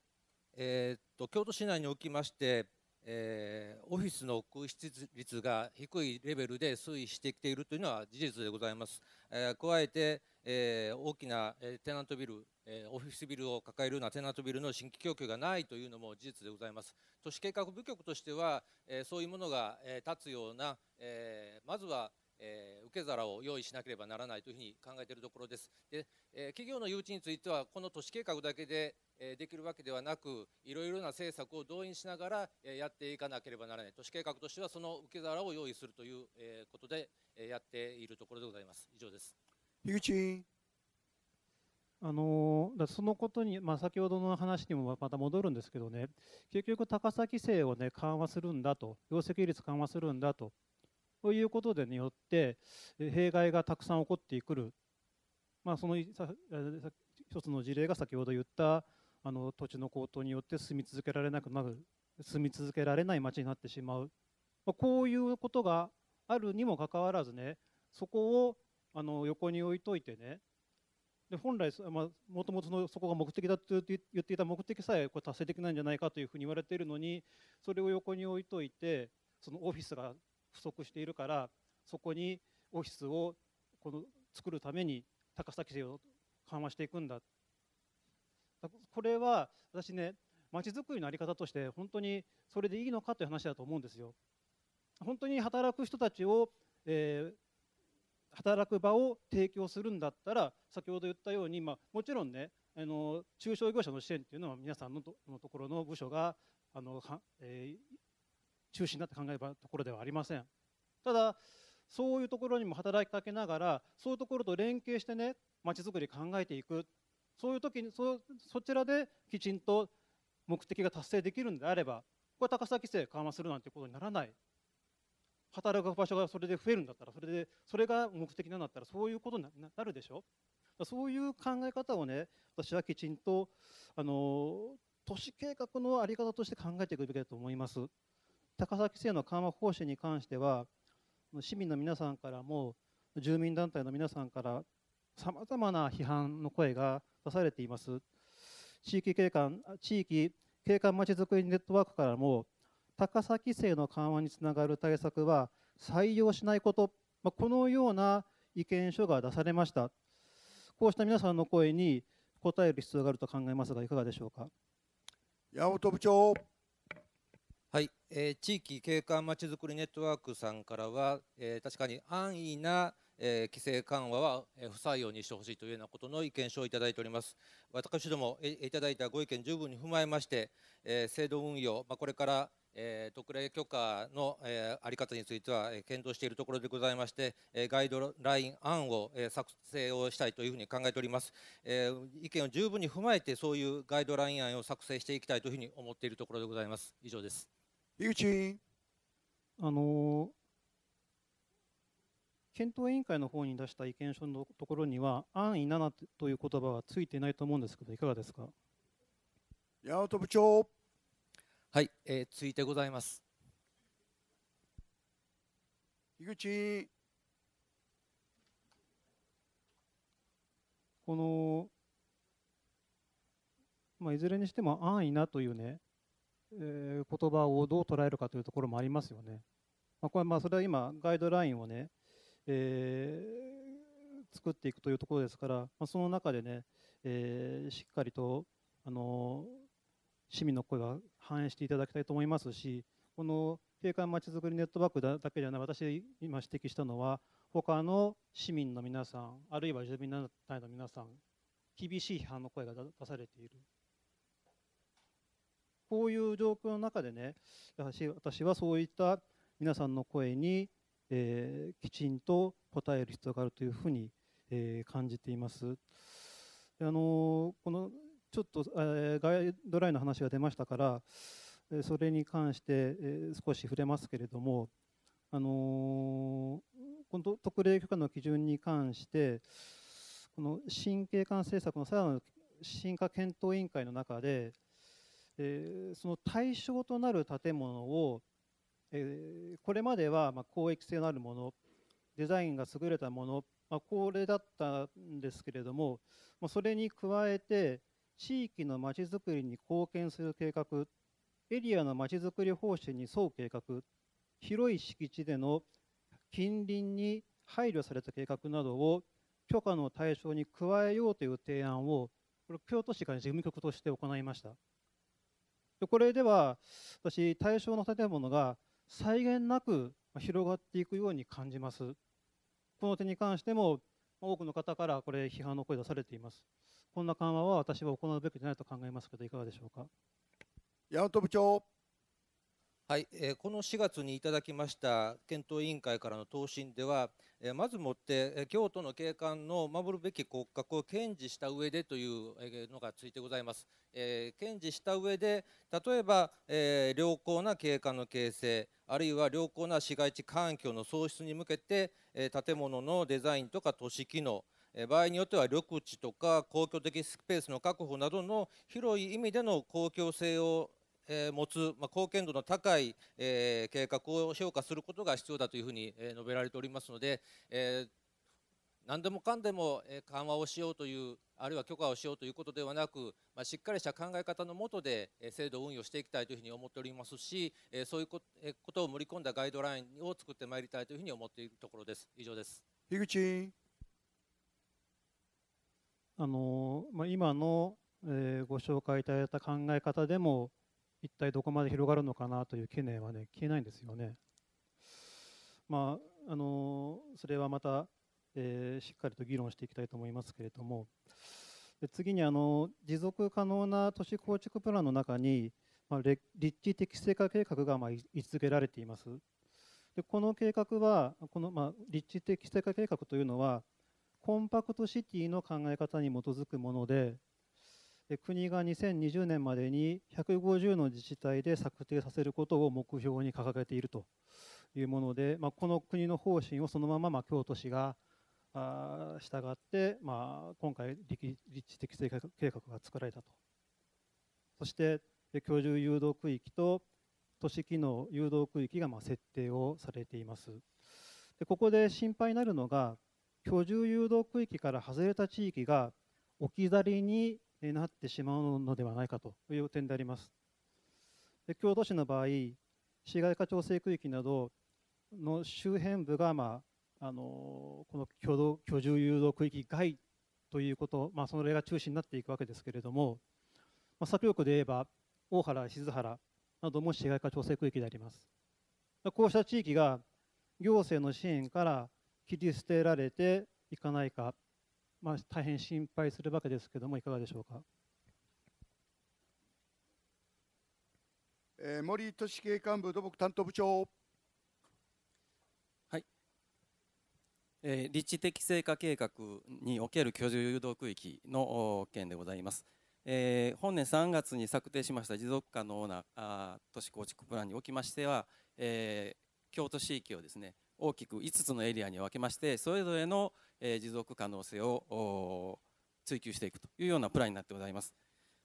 えー、っと京都市内におきましてえー、オフィスの空室率が低いレベルで推移してきているというのは事実でございます。えー、加えて、えー、大きなテナントビル、えオフィスビルを抱えるようなテナントビルの新規供給がないというのも事実でございます。都市計画部局としては、えそういうものが、え立つような、えまずはえー、受け皿を用意しなければならないというふうに考えているところです。で、えー、企業の誘致については、この都市計画だけで、えー、できるわけではなく、いろいろな政策を動員しながら、えー、やっていかなければならない、都市計画としてはその受け皿を用意するという、えー、ことで、えー、やっているところでございます。以上です。樋口あのだそのことに、まあ、先ほどの話にもまた戻るんですけどね、結局、高さ規制を、ね、緩和するんだと、業績率緩和するんだとということでによって弊害がたくさん起こってくる、まあ、その一つの事例が先ほど言ったあの土地の高騰によって住み続けられなくなる住み続けられない町になってしまう、まあ、こういうことがあるにもかかわらずねそこをあの横に置いといてねで本来、まあ、もともとそこが目的だと言っていた目的さえこれ達成できないんじゃないかというふうに言われているのにそれを横に置いといてそのオフィスが不足しているからそこにオフィスをこの作るために高崎市を緩和していくんだこれは私ねまちづくりの在り方として本当にそれでいいのかという話だと思うんですよ。本当に働く人たちを、えー、働く場を提供するんだったら先ほど言ったように、まあ、もちろんねあの中小業者の支援っていうのは皆さんのとのところの部署があのは、えー、中心だって考えばところではありませんただそういうところにも働きかけながらそういうところと連携してねまちづくり考えていくそういう時にそそちらできちんと目的が達成できるんであればこれは高さ規制緩和するなんてことにならない働く場所がそれで増えるんだったらそれでそれが目的なんだったらそういうことになるでしょそういう考え方をね私はきちんとあの都市計画の在り方として考えていくべきだと思います。高崎規制の緩和方針に関しては市民の皆さんからも住民団体の皆さんからさまざまな批判の声が出されています地域景観地域景観まちづくりネットワークからも高崎規制の緩和につながる対策は採用しないこと、まこのような意見書が出されましたこうした皆さんの声に応える必要があると考えますがいかがでしょうか山本部長はい、えー、地域景観まちづくりネットワークさんからは、えー、確かに安易な、えー、規制緩和は、えー、不採用にしてほしいというようなことの意見書をいただいております私ども、えいただいたご意見十分に踏まえまして、えー、制度運用、まあ、これから、えー、特例許可の、えー、あり方については、えー、検討しているところでございまして、えー、ガイドライン案を、えー、作成をしたいというふうに考えております、えー、意見を十分に踏まえてそういうガイドライン案を作成していきたいというふうに思っているところでございます以上です井口あの検討委員会の方に出した意見書のところには安易7という言葉はついていないと思うんですけどいかがですか八幡部長はい、えー、ついてございます井口この、まあ、いずれにしても安易なというねえー、言葉をどう捉えるかというところもありますよね。まあ、これまあそれは今ガイドラインをね、えー、作っていくというところですから、まあ、その中でね、えー、しっかりと、あの市民の声は反映していただきたいと思いますしこの景観まちづくりネットワークだけではなく私今指摘したのは他の市民の皆さんあるいは住民団体の皆さん厳しい批判の声が出されているこういう状況の中でねやはり私はそういった皆さんの声に、えー、きちんと応える必要があるというふうに、えー、感じています。あのこのちょっと、えー、ガイドラインの話が出ましたから、それに関して、え少し触れますけれども、あのこの特例許可の基準に関してこの神経管政策のさらなる進化検討委員会の中で、でその対象となる建物を、えこれまではま公益性のあるものデザインが優れたもの、まこれだったんですけれども、まそれに加えて地域のまちづくりに貢献する計画エリアのまちづくり方針に沿う計画広い敷地での近隣に配慮された計画などを許可の対象に加えようという提案をこれ京都市ら事務局として行いました。でこれでは私対象の建物が際限なく広がっていくように感じますこの点に関しても多くの方からこれ批判の声出されていますこんな緩和は私は行うべきじゃないと考えますけどいかがでしょうか山本部長はい、えこの4月にいただきました検討委員会からの答申では、えまずもって、え京都の景観の守るべき骨格を堅持した上でというのがついてございます。え堅持した上で例えば、え良好な景観の形成あるいは良好な市街地環境の創出に向けて、え建物のデザインとか都市機能場合によっては緑地とか公共的スペースの確保などの広い意味での公共性をえ持つ、まあ、貢献度の高い、えー、計画を評価することが必要だというふうに、えー、述べられておりますので、えー、何でもかんでも緩和をしようというあるいは許可をしようということではなく、まあ、しっかりした考え方のもとで制度運用していきたいというふうに思っておりますしそういうことを盛り込んだガイドラインを作ってまいりたいというふうに思っているところです以上です樋口あの、まあ、今の、えー、ご紹介いただいた考え方でも一体どこまで広がるのかなという懸念は、ね、消えないんですよね。まああのそれはまた、えー、しっかりと議論していきたいと思いますけれどもで次にあの持続可能な都市構築プランの中に、まあ、立地適正化計画がまあ位置づけられています。でこの計画はこの、まあ、立地適正化計画というのはコンパクトシティの考え方に基づくもので国が2020年までに150の自治体で策定させることを目標に掲げているというもので、まあ、この国の方針をそのまままあ京都市が従って、まあ、今回立地適正計画が作られたとそして居住誘導区域と都市機能誘導区域がまあ設定をされていますでここで心配になるのが居住誘導区域から外れた地域が置き去りになってしまうのではないかという点であります。で京都市の場合、市街化調整区域などの周辺部が、まあ、あのこの共同居住誘導区域外ということ、まあ、そ例が中心になっていくわけですけれども、まあ、左京区で言えば大原、静原なども市街化調整区域であります。こうした地域が行政の支援から切り捨てられていかないかまあ、大変心配するわけですけども、いかがでしょうか。えー、森都市樹幹部土木担当部長。はい。えー、立地適正化計画における居住誘導区域の件でございます。えー、本年3月に策定しました持続可能なあ都市構築プランにおきましては、えー、京都市域をですね大きく5つのエリアに分けましてそれぞれの、え持続可能性を追求していくというようなプランになってございます。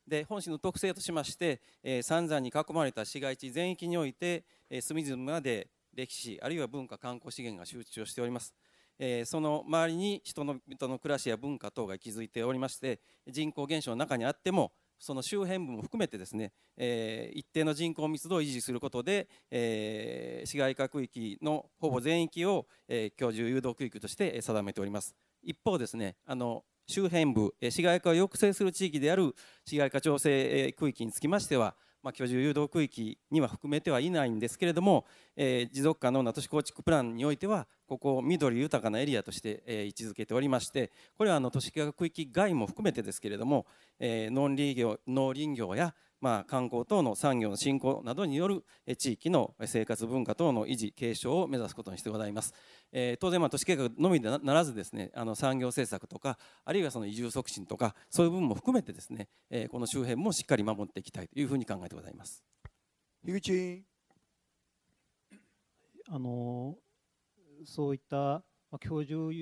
で本市の特性としまして、え三山に囲まれた市街地全域において、え隅々まで歴史あるいは文化観光資源が集中しております。えその周りに人の人の暮らしや文化等が築いておりまして人口減少の中にあってもその周辺部も含めてですね、えー、一定の人口密度を維持することで、えー、市街化区域のほぼ全域を、えー、居住誘導区域として定めております一方ですねあの周辺部市街化を抑制する地域である市街化調整区域につきましてはまあ、居住誘導区域には含めてはいないんですけれども、えー、持続可能な都市構築プランにおいてはここを緑豊かなエリアとして、えー、位置づけておりましてこれはあの都市計画区域外も含めてですけれども、えー、農林業農林業やまあ、観光等の産業の振興などによる地域の生活文化等の維持継承を目指すことにしてございます、えー、当然まあ都市計画のみでならずですねあの産業政策とかあるいはその移住促進とかそういう部分も含めてですね、えー、この周辺もしっかり守っていきたいというふうに考えてございます樋口委員あのそういった居住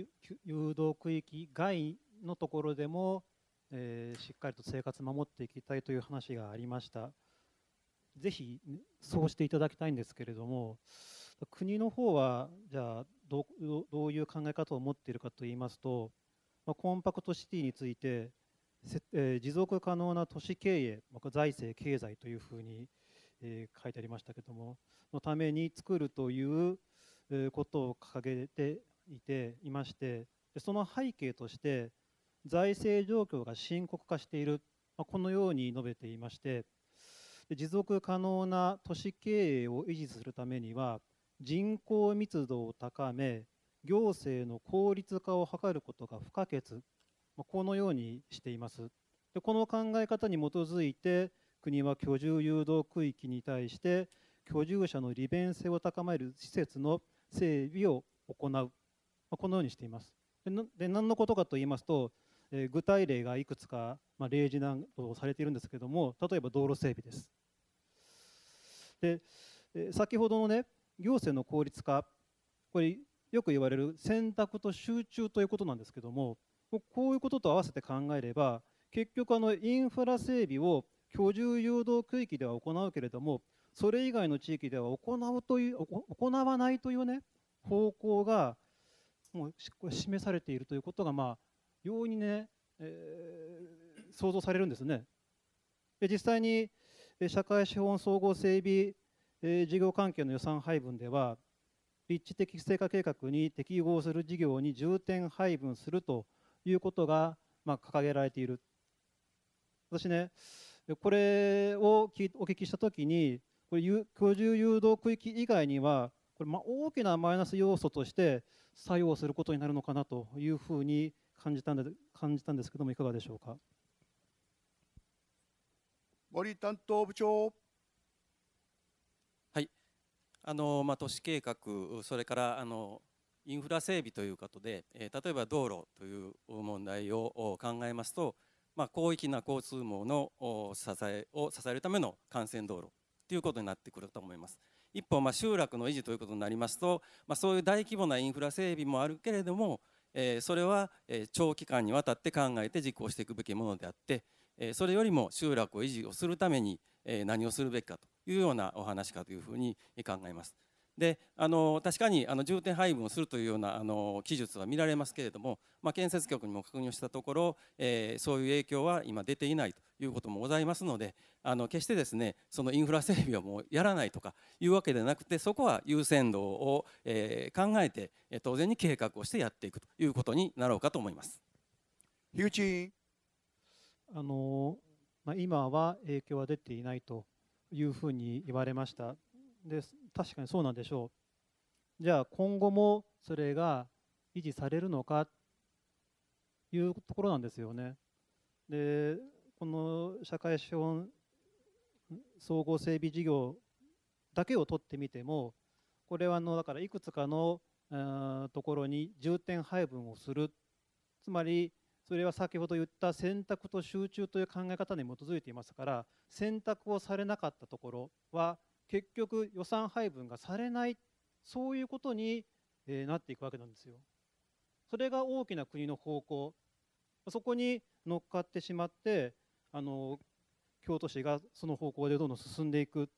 誘導区域外のところでもえー、しっかりと生活守っていきたいという話がありました。ぜひ、そうしていただきたいんですけれども、国の方は、じゃあどう、どういう考え方を持っているかといいますと、まあ、コンパクトシティについて、えー、持続可能な都市経営、まあ、財政、経済というふうに、えー、書いてありましたけども、のために作るということを掲げていていまして、その背景として、財政状況が深刻化している、このように述べていまして持続可能な都市経営を維持するためには人口密度を高め行政の効率化を図ることが不可欠、このようにしていますでこの考え方に基づいて国は居住誘導区域に対して居住者の利便性を高める施設の整備を行う、このようにしていますで何のことかと言いますとえ具体例がいくつか、まあ、例示などされているんですけども例えば道路整備です。で、え先ほどのね行政の効率化これよく言われる選択と集中ということなんですけどもこういうことと合わせて考えれば結局あのインフラ整備を居住誘導区域では行うけれどもそれ以外の地域では行うという行わないというね方向がもう示されているということがまあ容易にね、えー、想像されるんですね。で実際に社会資本総合整備、えー、事業関係の予算配分では立地的成果計画に適合する事業に重点配分するということが、まあ、掲げられている私ねこれをお聞きした時にこれ居住誘導区域以外にはこれ、ま、大きなマイナス要素として作用することになるのかなというふうに感じたんで感じたんですけどもいかがでしょうか森担当部長はいあの、まあ、都市計画それからあのインフラ整備ということで、えー、例えば道路という問題を考えますと、まあ、広域な交通網の支えを支えるための幹線道路ということになってくると思います。一方、まあ、集落の維持ということになりますと、まあ、そういう大規模なインフラ整備もあるけれども、えそれは、え長期間にわたって考えて実行していくべきものであって、えそれよりも集落を維持をするために、え何をするべきかというようなお話かというふうに考えます。であの確かにあの重点配分をするというようなあの記述は見られますけれども、まあ、建設局にも確認をしたところ、えー、そういう影響は今出ていないということもございますのであの決してですねそのインフラ整備をもうやらないとかいうわけではなくてそこは優先度を、えー、考えて当然に計画をしてやっていくということになろうかと思います。樋あのまあ、今は影響は出ていないというふうに言われました。で確かにそうなんでしょうじゃあ今後もそれが維持されるのかというところなんですよねでこの社会資本総合整備事業だけを取ってみてもこれはあのだからいくつかのところに重点配分をするつまりそれは先ほど言った選択と集中という考え方に基づいていますから選択をされなかったところは結局予算配分がされないそういうことになっていくわけなんですよ。それが大きな国の方向そこに乗っかってしまってあの京都市がその方向でどんどん進んでいく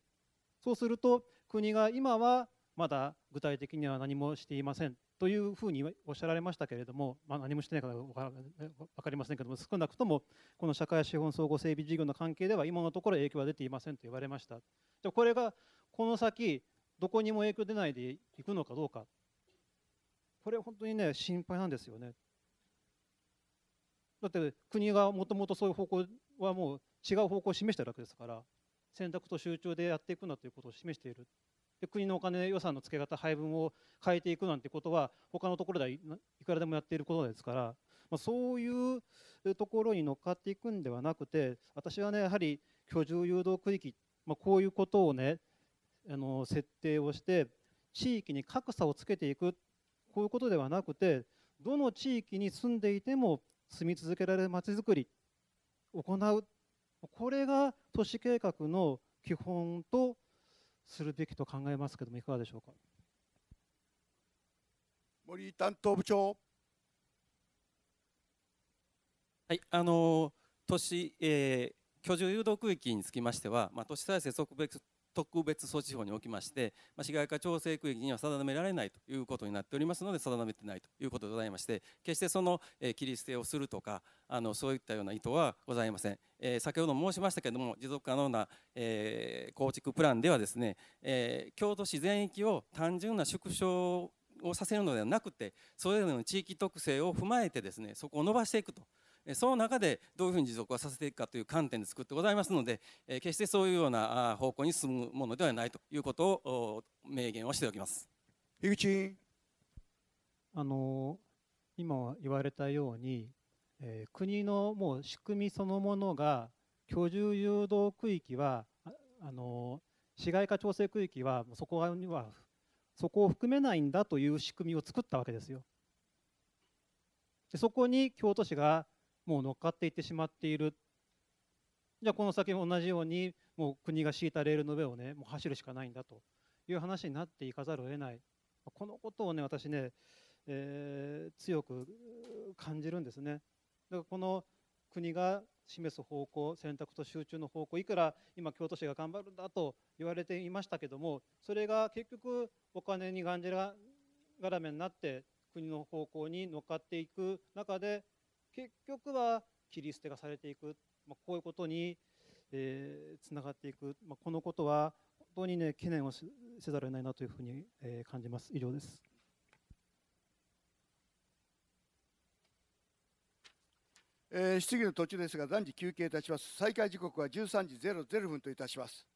そうすると国が今はまだ具体的には何もしていませんというふうにおっしゃられましたけれども、まあ、何もしてないから分かりませんけども少なくともこの社会資本総合整備事業の関係では今のところ影響は出ていませんと言われましたでこれがこの先どこにも影響出ないでいくのかどうかこれ本当にね心配なんですよねだって国がもともとそういう方向はもう違う方向を示してるわけですから選択と集中でやっていくんだということを示しているで国のお金予算の付け方配分を変えていくなんてことは他のところではいくらでもやっていることですから、まあ、そういうところに乗っかっていくんではなくて私はねやはり居住誘導区域、まあ、こういうことをねあの設定をして地域に格差をつけていくこういうことではなくてどの地域に住んでいても住み続けられるまちづくりを行うこれが都市計画の基本とするべきと考えますけどもいかがでしょうか森担当部長はいあの都市、えー、居住誘導区域につきましては、まあ、都市再生特別特別措置法におきまして、まあ、市街化調整区域には定められないということになっておりますので定めてないということでございまして決してその、えー、切り捨てをするとかあのそういったような意図はございません、えー、先ほども申しましたけれども持続可能な、えー、構築プランではですね、えー、京都市全域を単純な縮小をさせるのではなくてそれぞれの地域特性を踏まえてですねそこを伸ばしていくと。その中でどういうふうに持続をさせていくかという観点で作ってございますので、え決してそういうような方向に進むものではないということを明言をしておきます。樋口あの今言われたように、え国のもう仕組みそのものが居住誘導区域はあの市街化調整区域はそこにはそこを含めないんだという仕組みを作ったわけですよ。でそこに京都市がもう乗っかっていってしまっているじゃあこの先も同じようにもう国が敷いたレールの上をねもう走るしかないんだという話になっていかざるを得ないこのことをね私ね、えー、強く感じるんですね。だからこの国が示す方向選択と集中の方向いくら今京都市が頑張るんだと言われていましたけどもそれが結局お金にがんじらがらめになって国の方向に乗っかっていく中で結局は切り捨てがされていく、まあ、こういうことに、えー、つながっていく、まあ、このことは本当に、ね、懸念をせざるを得ないなというふうに、えー、感じます。以上です。えー、質疑の途中ですが、暫時休憩いたします。再開時刻は13時00分といたします。